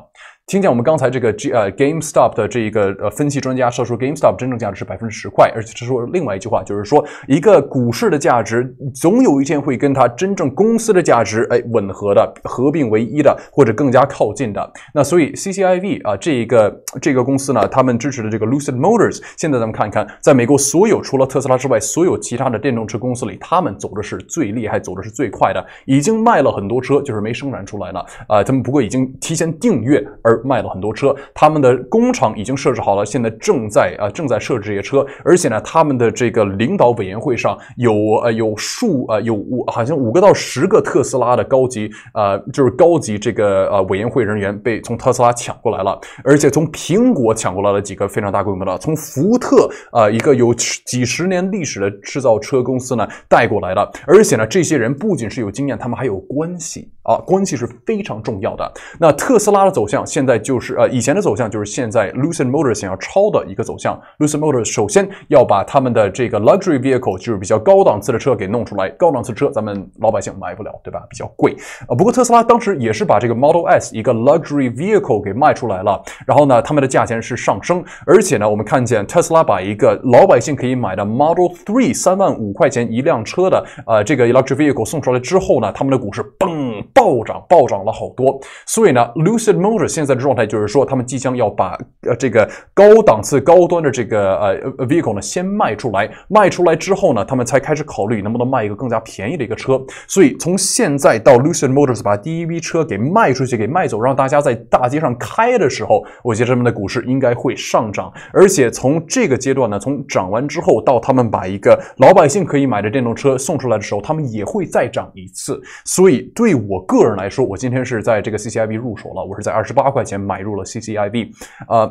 听见我们刚才这个 G 呃 GameStop 的这一个呃分析专家说，出 GameStop 真正价值是百分之十块，而且是说另外一句话，就是说一个股市的价值总有一天会跟它真正公司的价值哎吻合的，合并为一的，或者更加靠近的。那所以 C C I V 啊，这一个这个公司呢，他们支持的这个 Lucid Motors，现在咱们看一看，在美国所有除了特斯拉之外，所有其他的电动车公司里，他们走的是最厉害，走的是最快的，已经卖了很多车，就是没生产出来了啊。他们不过已经提前订阅而。卖了很多车，他们的工厂已经设置好了，现在正在啊正在设置这些车。而且呢，他们的这个领导委员会上有呃有数呃有五好像五个到十个特斯拉的高级呃就是高级这个呃委员会人员被从特斯拉抢过来了，而且从苹果抢过来了几个非常大规模的，从福特啊一个有几十年历史的制造车公司呢带过来了。而且呢，这些人不仅是有经验，他们还有关系。啊，关系是非常重要的。那特斯拉的走向现在就是，呃，以前的走向就是现在 Lucid Motors 想要超的一个走向。Lucid Motors 首先要把他们的这个 luxury vehicle，就是比较高档次的车给弄出来，高档次车咱们老百姓买不了，对吧？比较贵。啊，不过特斯拉当时也是把这个 Model S 一个 luxury vehicle 给卖出来了，然后呢，他们的价钱是上升，而且呢，我们看见特斯拉把一个老百姓可以买的 Model Three 三万五块钱一辆车的，呃，这个 electric vehicle 送出来之后呢，他们的股市嘣。暴涨暴涨了好多，所以呢，Lucid Motors 现在的状态就是说，他们即将要把呃这个高档次高端的这个呃 vehicle 呢先卖出来，卖出来之后呢，他们才开始考虑能不能卖一个更加便宜的一个车。所以从现在到 Lucid Motors 把第一批车给卖出去、给卖走，让大家在大街上开的时候，我觉得他们的股市应该会上涨。而且从这个阶段呢，从涨完之后到他们把一个老百姓可以买的电动车送出来的时候，他们也会再涨一次。所以对我。个人来说，我今天是在这个 C C I B 入手了，我是在二十八块钱买入了 C C I B。啊，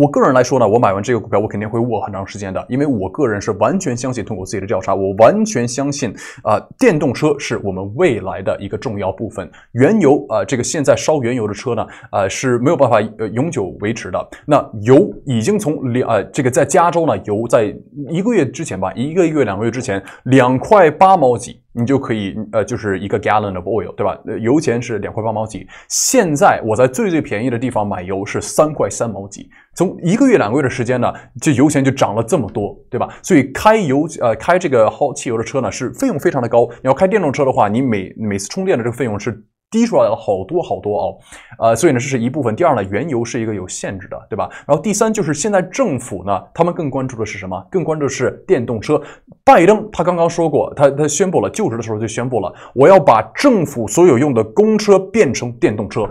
我个人来说呢，我买完这个股票，我肯定会握很长时间的，因为我个人是完全相信，通过自己的调查，我完全相信啊，电动车是我们未来的一个重要部分。原油啊，这个现在烧原油的车呢，啊是没有办法呃永久维持的。那油已经从两，呃这个在加州呢，油在一个月之前吧，一个月两个月之前，两块八毛几。你就可以，呃，就是一个 gallon of oil，对吧？呃，油钱是两块八毛几。现在我在最最便宜的地方买油是三块三毛几。从一个月、两个月的时间呢，这油钱就涨了这么多，对吧？所以开油，呃，开这个耗汽油的车呢，是费用非常的高。你要开电动车的话，你每每次充电的这个费用是。滴出来了好多好多哦，呃，所以呢，这是一部分。第二呢，原油是一个有限制的，对吧？然后第三就是现在政府呢，他们更关注的是什么？更关注的是电动车。拜登他刚刚说过，他他宣布了就职的时候就宣布了，我要把政府所有用的公车变成电动车。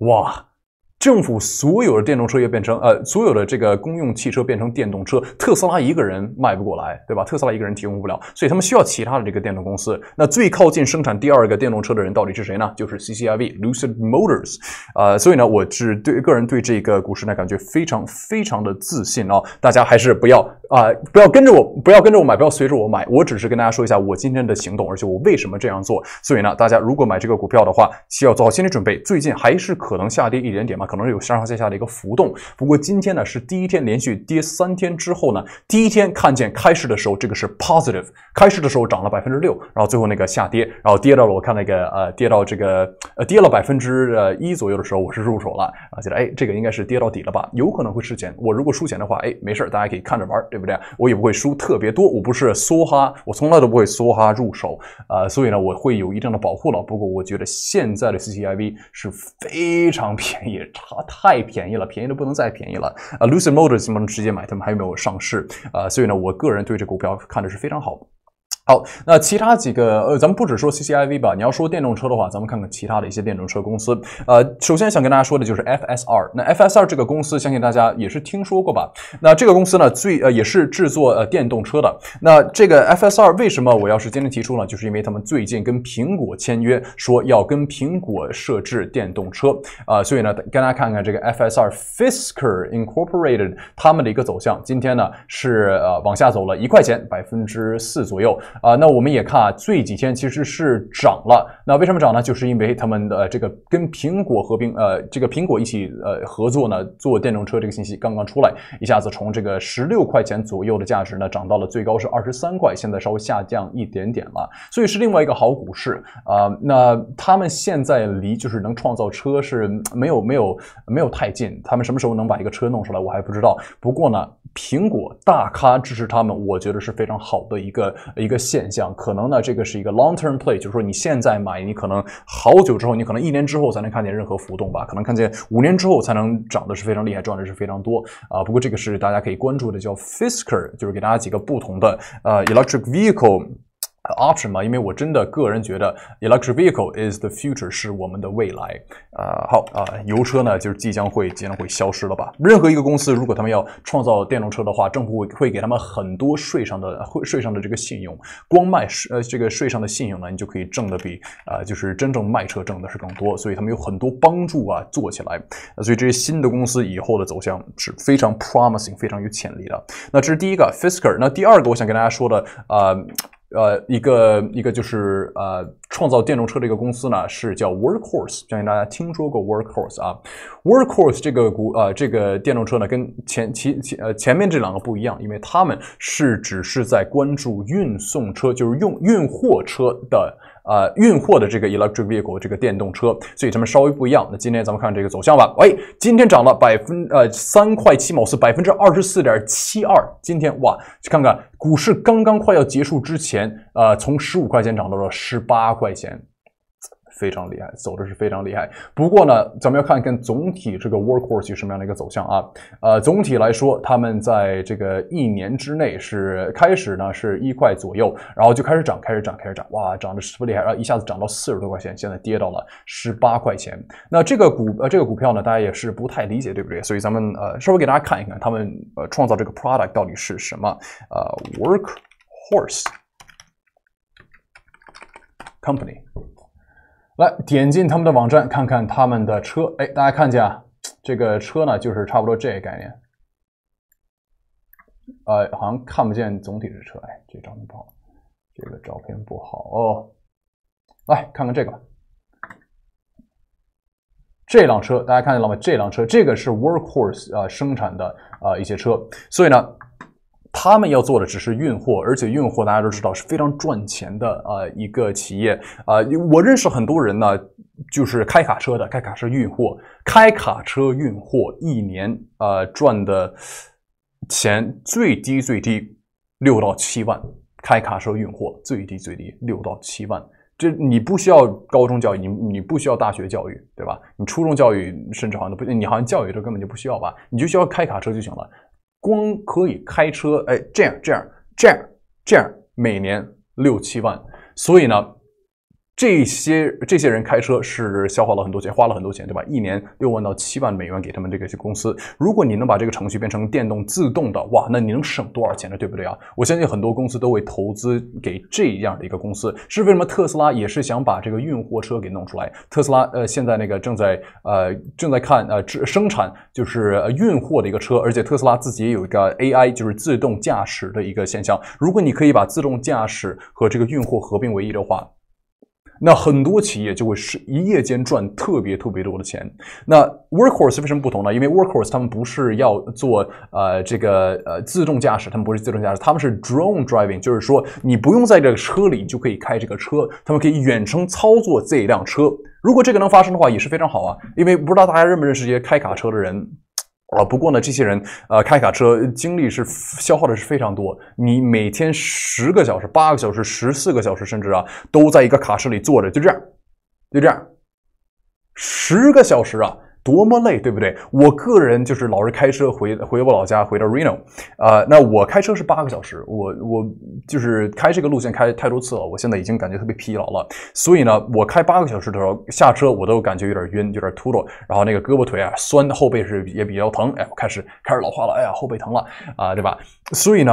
哇！政府所有的电动车也变成呃，所有的这个公用汽车变成电动车，特斯拉一个人迈不过来，对吧？特斯拉一个人提供不了，所以他们需要其他的这个电动公司。那最靠近生产第二个电动车的人到底是谁呢？就是 C C I V Lucid Motors，呃，所以呢，我是对个人对这个股市呢感觉非常非常的自信啊！大家还是不要啊，不要跟着我，不要跟着我买，不要随着我买。我只是跟大家说一下我今天的行动，而且我为什么这样做。所以呢，大家如果买这个股票的话，需要做好心理准备，最近还是可能下跌一点点嘛。可能有上上下下的一个浮动，不过今天呢是第一天连续跌三天之后呢，第一天看见开市的时候，这个是 positive，开市的时候涨了百分之六，然后最后那个下跌，然后跌到了我看那个呃跌到这个呃跌了百分之一左右的时候，我是入手了，啊觉得哎这个应该是跌到底了吧，有可能会输钱，我如果输钱的话，哎没事儿，大家可以看着玩，对不对？我也不会输特别多，我不是梭哈，我从来都不会梭哈入手，啊所以呢我会有一定的保护了，不过我觉得现在的 CCIv 是非常便宜。它太便宜了，便宜的不能再便宜了。啊，Lucas Motors 能不能直接买？他们还有没有上市？啊，所以呢，我个人对这股票看的是非常好。好，那其他几个呃，咱们不只说 C C I V 吧，你要说电动车的话，咱们看看其他的一些电动车公司。呃，首先想跟大家说的就是 F S R。那 F S R 这个公司，相信大家也是听说过吧？那这个公司呢，最呃也是制作呃电动车的。那这个 F S R 为什么我要是今天提出呢？就是因为他们最近跟苹果签约，说要跟苹果设置电动车啊。所以呢，跟大家看看这个 F S R Fisker Incorporated 他们的一个走向。今天呢是呃往下走了一块钱，百分之四左右。啊，那我们也看啊，最几天其实是涨了。那为什么涨呢？就是因为他们的这个跟苹果合并，呃，这个苹果一起呃合作呢，做电动车这个信息刚刚出来，一下子从这个十六块钱左右的价值呢，涨到了最高是二十三块，现在稍微下降一点点了。所以是另外一个好股市啊。那他们现在离就是能创造车是没有没有没有太近，他们什么时候能把一个车弄出来，我还不知道。不过呢。苹果大咖支持他们，我觉得是非常好的一个一个现象。可能呢，这个是一个 long term play，就是说你现在买，你可能好久之后，你可能一年之后才能看见任何浮动吧，可能看见五年之后才能涨的是非常厉害，赚的是非常多啊。不过这个是大家可以关注的，叫 Fisker，就是给大家几个不同的呃 electric vehicle。option 嘛，因为我真的个人觉得，electric vehicle is the future 是我们的未来。啊，好啊，油车呢就是即将会即将会消失了吧？任何一个公司如果他们要创造电动车的话，政府会会给他们很多税上的税税上的这个信用。光卖呃这个税上的信用呢，你就可以挣的比啊就是真正卖车挣的是更多。所以他们有很多帮助啊做起来。所以这些新的公司以后的走向是非常 promising 非常有潜力的。那这是第一个 fisker。那第二个我想跟大家说的啊。呃，一个一个就是呃，创造电动车的一个公司呢，是叫 Workhorse。相信大家听说过 Workhorse 啊，Workhorse 这个股呃，这个电动车呢，跟前前前呃前面这两个不一样，因为他们是只是在关注运送车，就是用运货车的。呃，运货的这个 electric vehicle 这个电动车，所以它们稍微不一样。那今天咱们看这个走向吧。哎，今天涨了百分呃三块七毛四，百分之二十四点七二。今天哇，去看看股市刚刚快要结束之前，呃，从十五块钱涨到了十八块钱。非常厉害，走的是非常厉害。不过呢，咱们要看一看总体这个 Workhorse 什么样的一个走向啊？呃，总体来说，他们在这个一年之内是开始呢是一块左右，然后就开始涨，开始涨，开始涨，哇，涨的十分厉害，然后一下子涨到四十多块钱，现在跌到了十八块钱。那这个股呃这个股票呢，大家也是不太理解，对不对？所以咱们呃稍微给大家看一看，他们呃创造这个 Product 到底是什么？呃，Workhorse Company。来点进他们的网站看看他们的车，哎，大家看见啊，<tsk> 这个车呢就是差不多这个概念。哎，好像看不见总体的车，哎，这张片不好，这个照片不好哦。来看看这个，这辆车大家看见了吗？这辆车这个是 Workhorse 啊生产的啊一些车，所以呢。他们要做的只是运货，而且运货大家都知道是非常赚钱的呃一个企业啊，我认识很多人呢，就是开卡车的，开卡车运货，开卡车运货一年呃赚的钱最低最低六到七万，开卡车运货最低最低六到七万。这你不需要高中教育，你你不需要大学教育，对吧？你初中教育甚至好像都不，你好像教育这根本就不需要吧？你就需要开卡车就行了。光可以开车，哎，这样这样这样这样，每年六七万，所以呢。这些这些人开车是消耗了很多钱，花了很多钱，对吧？一年六万到七万美元给他们这个公司。如果你能把这个程序变成电动自动的，哇，那你能省多少钱呢？对不对啊？我相信很多公司都会投资给这样的一个公司。是为什么特斯拉也是想把这个运货车给弄出来？特斯拉呃，现在那个正在呃正在看呃制生产就是运货的一个车，而且特斯拉自己也有一个 AI，就是自动驾驶的一个现象。如果你可以把自动驾驶和这个运货合并为一的话，那很多企业就会是一夜间赚特别特别多的钱。那 Workhorse 为什么不同呢？因为 Workhorse 他们不是要做呃这个呃自动驾驶，他们不是自动驾驶，他们是 drone driving，就是说你不用在这个车里，你就可以开这个车，他们可以远程操作这一辆车。如果这个能发生的话，也是非常好啊。因为不知道大家认不认识这些开卡车的人。啊，不过呢，这些人，呃，开卡车精力是消耗的是非常多，你每天十个小时、八个小时、十四个小时，甚至啊，都在一个卡车里坐着，就这样，就这样，十个小时啊。多么累，对不对？我个人就是老是开车回回我老家，回到 Reno，啊，那我开车是八个小时，我我就是开这个路线开太多次了，我现在已经感觉特别疲劳了。所以呢，我开八个小时的时候下车，我都感觉有点晕，有点秃噜，然后那个胳膊腿啊酸，后背是也比较疼，哎，开始开始老化了，哎呀，后背疼了啊，对吧？所以呢。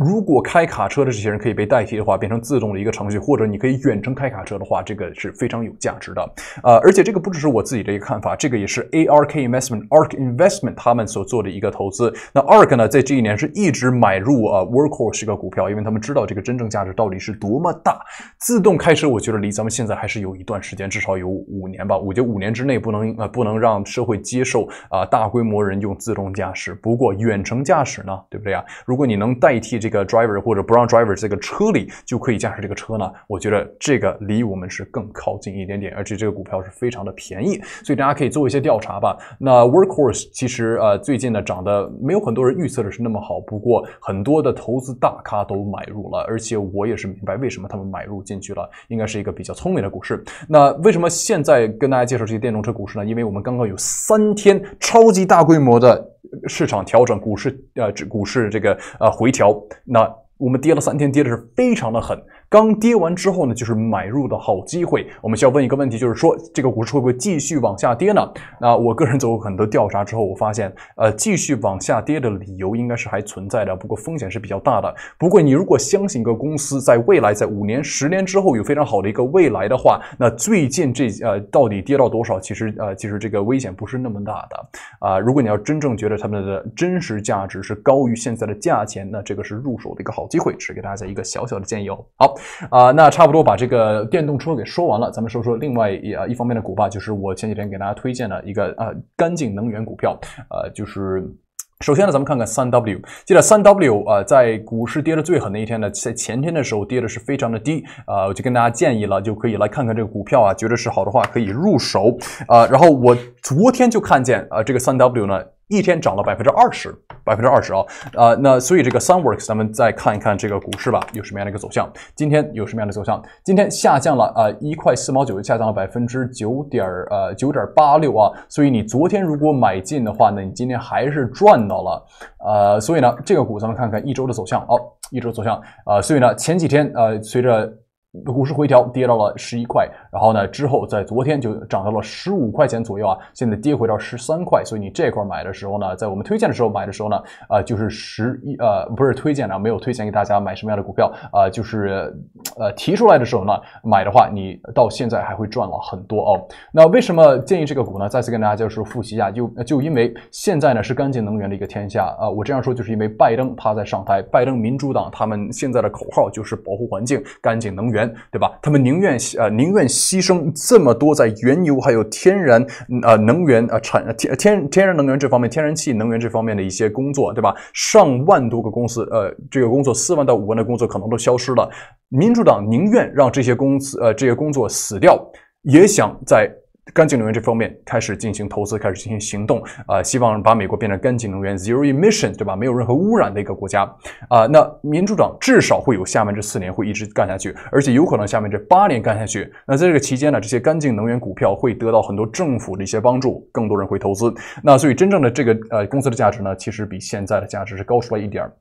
如果开卡车的这些人可以被代替的话，变成自动的一个程序，或者你可以远程开卡车的话，这个是非常有价值的。呃，而且这个不只是我自己的一个看法，这个也是 ARK Investment、ARK Investment 他们所做的一个投资。那 ARK 呢，在这一年是一直买入啊 Workhorse 这个股票，因为他们知道这个真正价值到底是多么大。自动开车，我觉得离咱们现在还是有一段时间，至少有五年吧。我觉得五年之内不能呃不能让社会接受啊大规模人用自动驾驶。不过远程驾驶呢，对不对呀？如果你能代替。这个 driver 或者不让 driver 这个车里就可以驾驶这个车呢？我觉得这个离我们是更靠近一点点，而且这个股票是非常的便宜，所以大家可以做一些调查吧。那 Workhorse 其实呃最近呢涨的没有很多人预测的是那么好，不过很多的投资大咖都买入了，而且我也是明白为什么他们买入进去了，应该是一个比较聪明的股市。那为什么现在跟大家介绍这些电动车股市呢？因为我们刚刚有三天超级大规模的。市场调整，股市呃，股市这个呃回调，那我们跌了三天，跌的是非常的狠。刚跌完之后呢，就是买入的好机会。我们需要问一个问题，就是说这个股市会不会继续往下跌呢？那我个人做过很多调查之后，我发现，呃，继续往下跌的理由应该是还存在的，不过风险是比较大的。不过你如果相信一个公司在未来在五年、十年之后有非常好的一个未来的话，那最近这呃到底跌到多少，其实呃其实这个危险不是那么大的啊。如果你要真正觉得它们的真实价值是高于现在的价钱，那这个是入手的一个好机会，只给大家一个小小的建议。好。啊，那差不多把这个电动车给说完了，咱们说说另外一啊一方面的股吧，就是我前几天给大家推荐的一个啊干净能源股票，呃，就是首先呢，咱们看看三 W，记得三 W 啊，在股市跌的最狠的一天呢，在前天的时候跌的是非常的低，啊，我就跟大家建议了，就可以来看看这个股票啊，觉得是好的话可以入手啊，然后我昨天就看见啊，这个三 W 呢。一天涨了百分之二十，百分之二十啊，呃，那所以这个 SunWorks，咱们再看一看这个股市吧，有什么样的一个走向？今天有什么样的走向？今天下降了呃，一块四毛九，下降了百分之九点呃九点八六啊，所以你昨天如果买进的话呢，你今天还是赚到了，呃，所以呢，这个股咱们看看一周的走向哦，一周走向，呃，所以呢，前几天呃，随着股市回调跌到了十一块，然后呢，之后在昨天就涨到了十五块钱左右啊，现在跌回到十三块。所以你这块买的时候呢，在我们推荐的时候买的时候呢，啊，就是十一，呃，不是推荐啊，没有推荐给大家买什么样的股票啊，就是，呃，提出来的时候呢，买的话，你到现在还会赚了很多哦。那为什么建议这个股呢？再次跟大家就是复习一下，就就因为现在呢是干净能源的一个天下啊。我这样说就是因为拜登他在上台，拜登民主党他们现在的口号就是保护环境、干净能源。对吧？他们宁愿呃宁愿牺牲这么多在原油还有天然呃能源呃产天天天然能源这方面天然气能源这方面的一些工作，对吧？上万多个公司，呃，这个工作四万到五万的工作可能都消失了。民主党宁愿让这些公司呃这些工作死掉，也想在。干净能源这方面开始进行投资，开始进行行动，啊，希望把美国变成干净能源 （zero emission），对吧？没有任何污染的一个国家，啊，那民主党至少会有下面这四年会一直干下去，而且有可能下面这八年干下去。那在这个期间呢，这些干净能源股票会得到很多政府的一些帮助，更多人会投资。那所以真正的这个呃公司的价值呢，其实比现在的价值是高出来一点儿。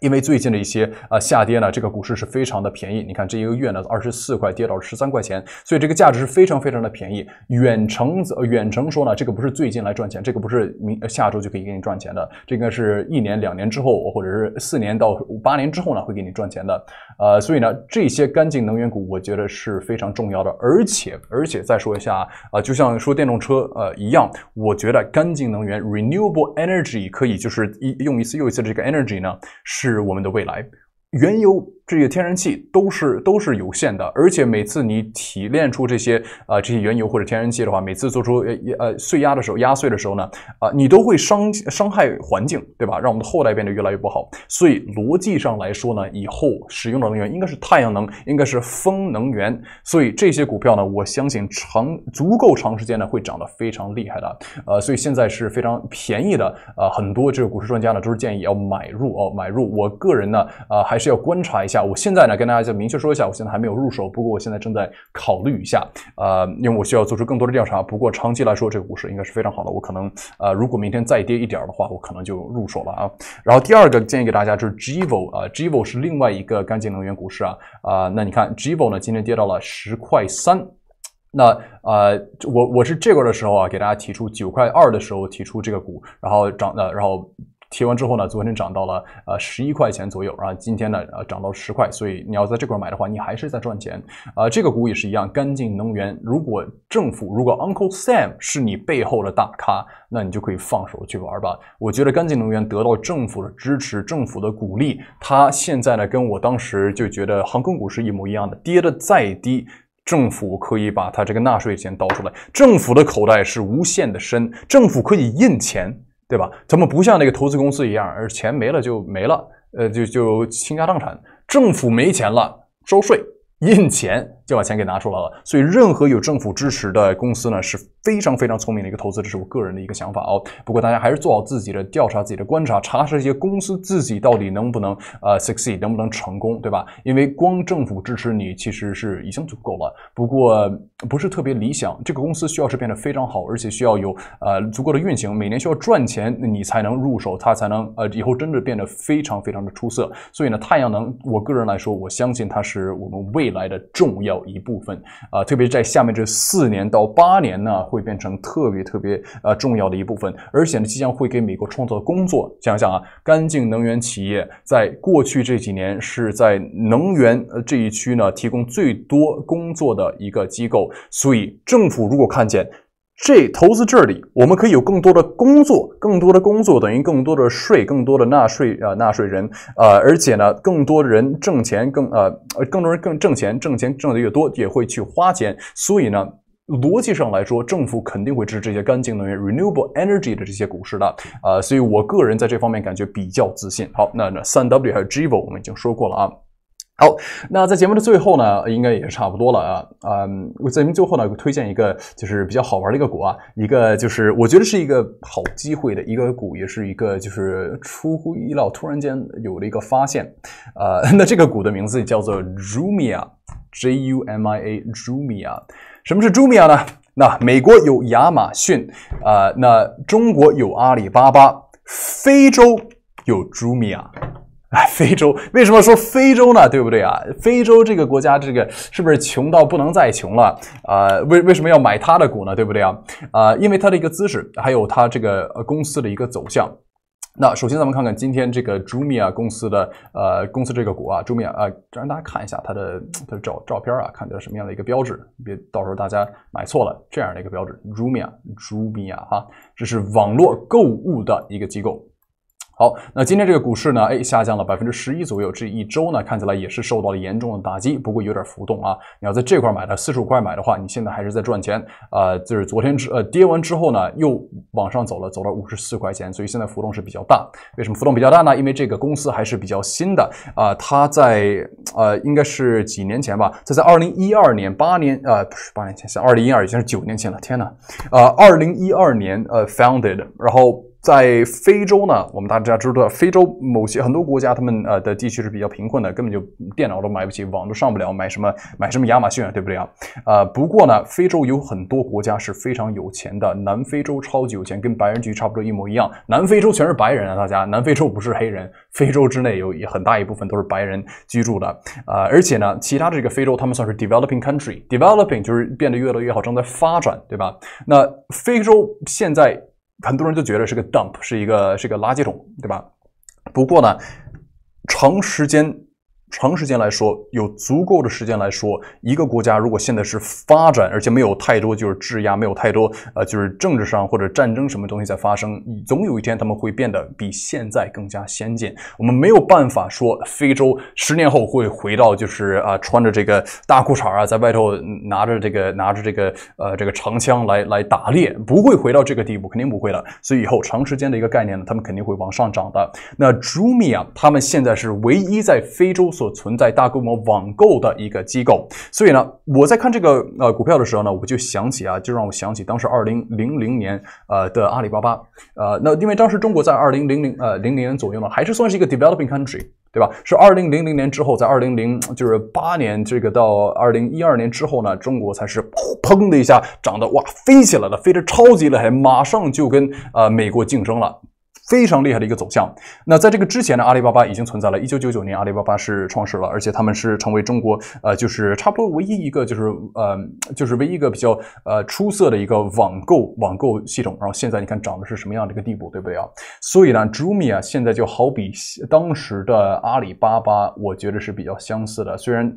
因为最近的一些呃下跌呢，这个股市是非常的便宜。你看这一个月呢，二十四块跌到十三块钱，所以这个价值是非常非常的便宜。远程，远程说呢，这个不是最近来赚钱，这个不是明下周就可以给你赚钱的，这个是一年两年之后，或者是四年到八年之后呢，会给你赚钱的。呃，所以呢，这些干净能源股我觉得是非常重要的。而且，而且再说一下啊，就像说电动车呃一样，我觉得干净能源 （renewable energy） 可以就是一用一次又一次的这个 energy 呢是。是我们的未来，原油。这些天然气都是都是有限的，而且每次你提炼出这些啊这些原油或者天然气的话，每次做出呃呃碎压的时候压碎的时候呢啊你都会伤伤害环境，对吧？让我们的后代变得越来越不好。所以逻辑上来说呢，以后使用的能源应该是太阳能，应该是风能源。所以这些股票呢，我相信长足够长时间呢，会涨得非常厉害的。呃，所以现在是非常便宜的。呃，很多这个股市专家呢都是建议要买入哦，买入。我个人呢啊还是要观察一下。我现在呢，跟大家就明确说一下，我现在还没有入手，不过我现在正在考虑一下，呃，因为我需要做出更多的调查。不过长期来说，这个股市应该是非常好的。我可能，呃，如果明天再跌一点的话，我可能就入手了啊。然后第二个建议给大家就是 GIVO 啊，GIVO 是另外一个干净能源股市啊。啊，那你看 GIVO 呢，今天跌到了十块三，那呃，我我是这个的时候啊，给大家提出九块二的时候提出这个股，然后涨，然后。贴完之后呢，昨天涨到了呃十一块钱左右，然后今天呢呃涨到十块，所以你要在这块买的话，你还是在赚钱。啊，这个股也是一样，干净能源。如果政府，如果 Uncle Sam 是你背后的大咖，那你就可以放手去玩吧。我觉得干净能源得到政府的支持，政府的鼓励，它现在呢跟我当时就觉得航空股是一模一样的。跌的再低，政府可以把它这个纳税钱倒出来，政府的口袋是无限的深，政府可以印钱。对吧？咱们不像那个投资公司一样，钱没了就没了，呃，就就倾家荡产。政府没钱了，收税、印钱。就把钱给拿出来了，所以任何有政府支持的公司呢是非常非常聪明的一个投资，这是我个人的一个想法哦。不过大家还是做好自己的调查、自己的观察，查实一些公司自己到底能不能呃 succeed，能不能成功，对吧？因为光政府支持你其实是已经足够了，不过不是特别理想。这个公司需要是变得非常好，而且需要有呃足够的运行，每年需要赚钱，你才能入手，它才能呃以后真的变得非常非常的出色。所以呢，太阳能，我个人来说，我相信它是我们未来的重要。一部分啊，特别在下面这四年到八年呢，会变成特别特别呃重要的一部分，而且呢，即将会给美国创造工作。想想啊，干净能源企业在过去这几年是在能源呃这一区呢提供最多工作的一个机构，所以政府如果看见。这投资这里，我们可以有更多的工作，更多的工作等于更多的税，更多的纳税啊，纳税人啊，而且呢，更多人挣钱更呃，更多人更挣钱，挣钱挣的越多，也会去花钱，所以呢，逻辑上来说，政府肯定会支持这些干净能源 （renewable energy） 的这些股市的啊，所以我个人在这方面感觉比较自信。好，那那三 W 还有 g i v o 我们已经说过了啊。好，那在节目的最后呢，应该也差不多了啊。嗯，我在节目最后呢，推荐一个就是比较好玩的一个股啊，一个就是我觉得是一个好机会的一个股，也是一个就是出乎意料，突然间有了一个发现。呃，<laughs> 那这个股的名字叫做 j u m i a j U M I A j u m i a 什么是 j u m i a 呢？那美国有亚马逊，啊，那中国有阿里巴巴，非洲有 j u m i a <laughs> 哎，非洲为什么说非洲呢？对不对啊？非洲这个国家，这个是不是穷到不能再穷了？呃，为为什么要买它的股呢？对不对啊？啊，因为它的一个资质，还有它这个公司的一个走向。那首先咱们看看今天这个 j u m i a 公司的呃公司这个股啊 j u m i a 啊，让大家看一下它的它的照照片啊，看是什么样的一个标志。别到时候大家买错了这样的一个标志 j u m i a j u m i a 哈，这是网络购物的一个机构。好，那今天这个股市呢？哎，下降了百分之十一左右。这一周呢，看起来也是受到了严重的打击。不过有点浮动啊。你要在这块买的四十五块买的话，你现在还是在赚钱啊。就是昨天之呃跌完之后呢，又往上走了，走了五十四块钱。所以现在浮动是比较大。为什么浮动比较大呢？因为这个公司还是比较新的啊。它在呃，应该是几年前吧？它在二零一二年八年呃不是八年前是二零一二经是九年前了。天哪！呃二零一二年呃，founded，然后。在非洲呢，我们大家知道，非洲某些很多国家，他们呃的地区是比较贫困的，根本就电脑都买不起，网都上不了，买什么买什么亚马逊，对不对啊？呃，不过呢，非洲有很多国家是非常有钱的，南非洲超级有钱，跟白人局差不多一模一样。南非洲全是白人啊，大家，南非洲不是黑人，非洲之内有一很大一部分都是白人居住的。呃，而且呢，其他的这个非洲，他们算是 developing country，developing 就是变得越来越好，正在发展，对吧？那非洲现在。很多人就觉得是个 dump，是一个是一个垃圾桶，对吧？不过呢，长时间。长时间来说，有足够的时间来说，一个国家如果现在是发展，而且没有太多就是质押，没有太多呃，就是政治上或者战争什么东西在发生，总有一天他们会变得比现在更加先进。我们没有办法说非洲十年后会回到就是啊穿着这个大裤衩啊，在外头拿着这个拿着这个呃这个长枪来来打猎，不会回到这个地步，肯定不会的。所以以后长时间的一个概念呢，他们肯定会往上涨的。那朱米啊，他们现在是唯一在非洲。所存在大规模网购的一个机构，所以呢，我在看这个呃股票的时候呢，我就想起啊，就让我想起当时二零零零年呃的阿里巴巴，呃，那因为当时中国在二零零零呃零年左右呢，还是算是一个 developing country，对吧？是二零零零年之后，在二零零就是八年，这个到二零一二年之后呢，中国才是砰的一下涨得哇飞起来了，飞得超级厉害，马上就跟呃美国竞争了。非常厉害的一个走向。那在这个之前呢，阿里巴巴已经存在了。一九九九年，阿里巴巴是创始了，而且他们是成为中国呃，就是差不多唯一一个就是呃，就是唯一一个比较呃出色的一个网购网购系统。然后现在你看长的是什么样的一个地步，对不对啊？所以呢 j u m i a 现在就好比当时的阿里巴巴，我觉得是比较相似的。虽然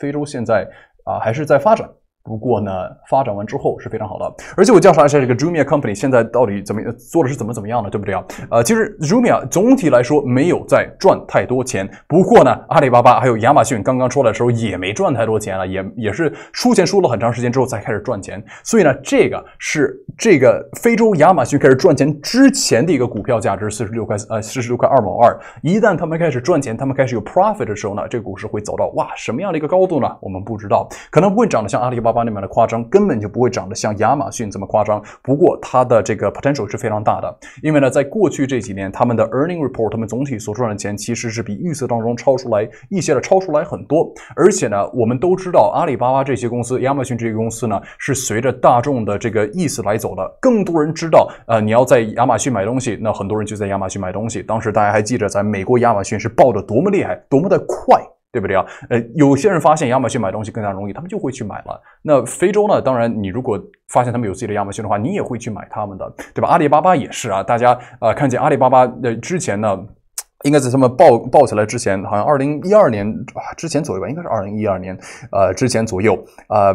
非洲现在啊还是在发展。不过呢，发展完之后是非常好的，而且我调查一下这个 j u m i a Company 现在到底怎么做的是怎么怎么样的，对不对啊？呃，其实 j u m i a 总体来说没有在赚太多钱，不过呢，阿里巴巴还有亚马逊刚刚出来的时候也没赚太多钱了，也也是输钱输了很长时间之后才开始赚钱，所以呢，这个是这个非洲亚马逊开始赚钱之前的一个股票价值四十六块呃四十六块二毛二，一旦他们开始赚钱，他们开始有 profit 的时候呢，这个股市会走到哇什么样的一个高度呢？我们不知道，可能不会长得像阿里巴巴。那面的夸张根本就不会长得像亚马逊这么夸张，不过它的这个 potential 是非常大的，因为呢，在过去这几年，他们的 earning report，他们总体所赚的钱其实是比预测当中超出来一些的，超出来很多。而且呢，我们都知道，阿里巴巴这些公司、亚马逊这些公司呢，是随着大众的这个意思来走的。更多人知道，呃，你要在亚马逊买东西，那很多人就在亚马逊买东西。当时大家还记着，在美国亚马逊是爆得多么厉害，多么的快。对不对啊？呃，有些人发现亚马逊买东西更加容易，他们就会去买了。那非洲呢？当然，你如果发现他们有自己的亚马逊的话，你也会去买他们的，对吧？阿里巴巴也是啊。大家啊，看见阿里巴巴呃之前呢，应该在他们爆爆起来之前，好像二零一二年之前左右吧，应该是二零一二年呃之前左右呃，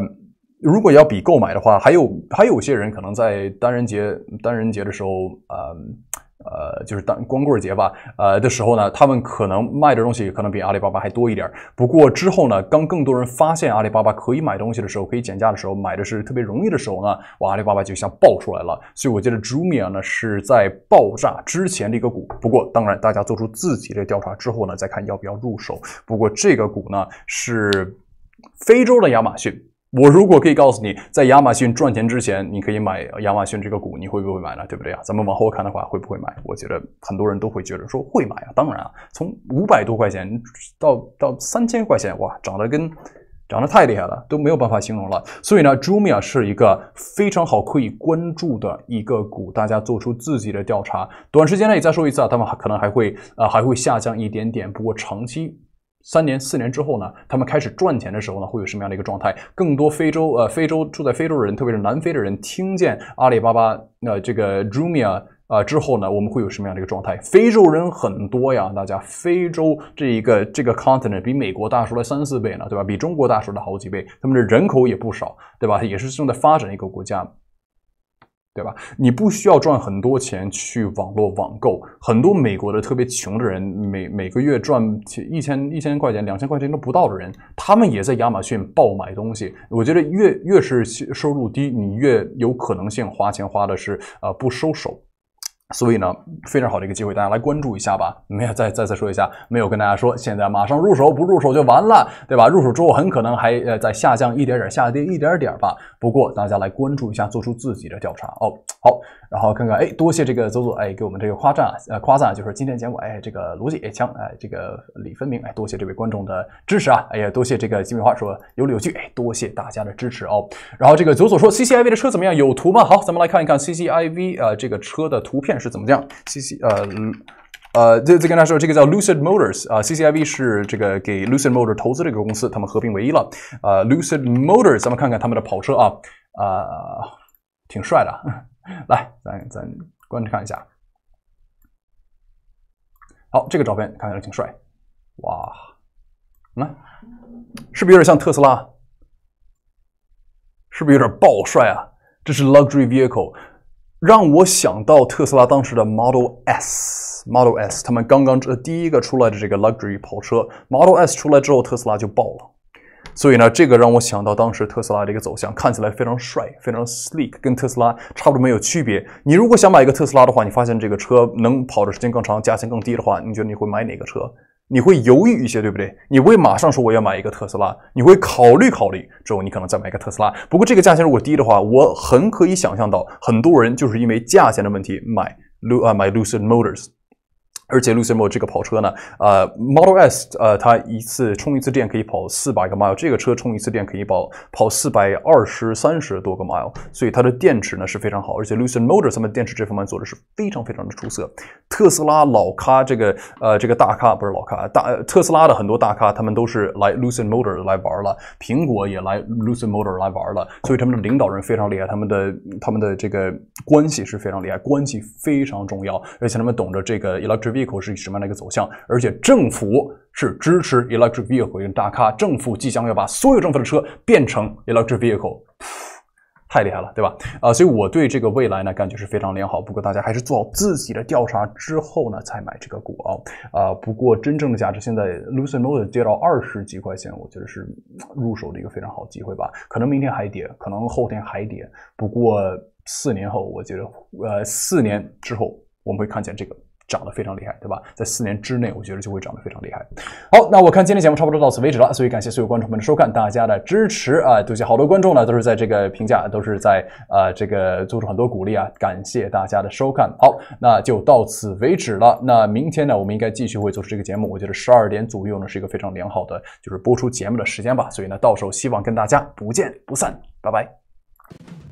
如果要比购买的话，还有还有些人可能在单人节单人节的时候，嗯。呃，就是当光棍节吧，呃的时候呢，他们可能卖的东西可能比阿里巴巴还多一点儿。不过之后呢，当更多人发现阿里巴巴可以买东西的时候，可以减价的时候，买的是特别容易的时候呢，哇，阿里巴巴就像爆出来了。所以我觉得 j u m i a 呢是在爆炸之前的一个股。不过当然，大家做出自己的调查之后呢，再看要不要入手。不过这个股呢是非洲的亚马逊。我如果可以告诉你，在亚马逊赚钱之前，你可以买亚马逊这个股，你会不会买呢？对不对啊？咱们往后看的话，会不会买？我觉得很多人都会觉得说会买啊。当然啊，从五百多块钱到到三千块钱，哇，涨得跟涨得太厉害了，都没有办法形容了。所以呢 j u m i a 是一个非常好可以关注的一个股，大家做出自己的调查。短时间内再说一次啊，他们可能还会啊还会下降一点点，不过长期。三年、四年之后呢，他们开始赚钱的时候呢，会有什么样的一个状态？更多非洲呃，非洲住在非洲的人，特别是南非的人，听见阿里巴巴呃这个 j u m i a 啊之后呢，我们会有什么样的一个状态？非洲人很多呀，大家，非洲这一个这个 continent 比美国大出了三四倍呢，对吧？比中国大出了好几倍，他们的人口也不少，对吧？也是正在发展一个国家。对吧？你不需要赚很多钱去网络网购，很多美国的特别穷的人，每每个月赚一千一千块钱、两千块钱都不到的人，他们也在亚马逊爆买东西。我觉得越越是收入低，你越有可能性花钱花的是呃不收手。所以呢，非常好的一个机会，大家来关注一下吧。没有再再次说一下，没有跟大家说，现在马上入手，不入手就完了，对吧？入手之后，很可能还呃在下降一点点，下跌一点点吧。不过大家来关注一下，做出自己的调查哦。好。然后看看，哎，多谢这个左左，哎，给我们这个夸赞啊，呃，夸赞，就是今天讲果，哎，这个逻辑强，哎，这个理分明，哎，多谢这位观众的支持啊，哎，多谢这个金米花说有理有据，哎，多谢大家的支持哦。然后这个左左说，C C I V 的车怎么样？有图吗？好，咱们来看一看 C C I V 呃这个车的图片是怎么样？C C 呃呃，这这跟他说，这个叫 Lucid Motors 啊，C C I V 是这个给 Lucid Motors 投资这个公司，他们合并为一了。呃，Lucid Motors，咱们看看他们的跑车啊，啊，挺帅的。<laughs> 来，咱咱观察看一下。好，这个照片看起来挺帅，哇，嗯，是不是有点像特斯拉？是不是有点爆帅啊？这是 luxury vehicle，让我想到特斯拉当时的 Model S，Model S，他们刚刚这第一个出来的这个 luxury 跑车，Model S 出来之后，特斯拉就爆了。所以呢，这个让我想到当时特斯拉的一个走向，看起来非常帅，非常 sleek，跟特斯拉差不多没有区别。你如果想买一个特斯拉的话，你发现这个车能跑的时间更长，价钱更低的话，你觉得你会买哪个车？你会犹豫一些，对不对？你会马上说我要买一个特斯拉？你会考虑考虑之后，你可能再买一个特斯拉。不过这个价钱如果低的话，我很可以想象到很多人就是因为价钱的问题买 l u 啊买 Lucid Motors。而且 l u c i m o 这个跑车呢，呃，Model S 呃，它一次充一次电可以跑四百个 mile，这个车充一次电可以跑跑四百二十三十多个 mile，所以它的电池呢是非常好。而且 Lucid Motor 他们电池这方面做的是非常非常的出色。特斯拉老咖这个呃这个大咖不是老咖大，特斯拉的很多大咖他们都是来 Lucid Motor 来玩了，苹果也来 Lucid Motor 来玩了，所以他们的领导人非常厉害，他们的他们的这个关系是非常厉害，关系非常重要。而且他们懂得这个 e l e c t r i c 一口是什么样的一个走向？而且政府是支持 electric vehicle 用大咖，政府即将要把所有政府的车变成 electric vehicle，太厉害了，对吧？啊，所以我对这个未来呢感觉是非常良好。不过大家还是做好自己的调查之后呢，再买这个股哦。啊，不过真正的价值现在 Lucid Motors 跌到二十几块钱，我觉得是入手的一个非常好机会吧。可能明天还跌，可能后天还跌。不过四年后，我觉得呃，四年之后我们会看见这个。涨得非常厉害，对吧？在四年之内，我觉得就会涨得非常厉害。好，那我看今天节目差不多到此为止了，所以感谢所有观众们的收看，大家的支持啊！最谢好多观众呢都是在这个评价，都是在呃这个做出很多鼓励啊，感谢大家的收看。好，那就到此为止了。那明天呢，我们应该继续会做出这个节目。我觉得十二点左右呢是一个非常良好的，就是播出节目的时间吧。所以呢，到时候希望跟大家不见不散。拜拜。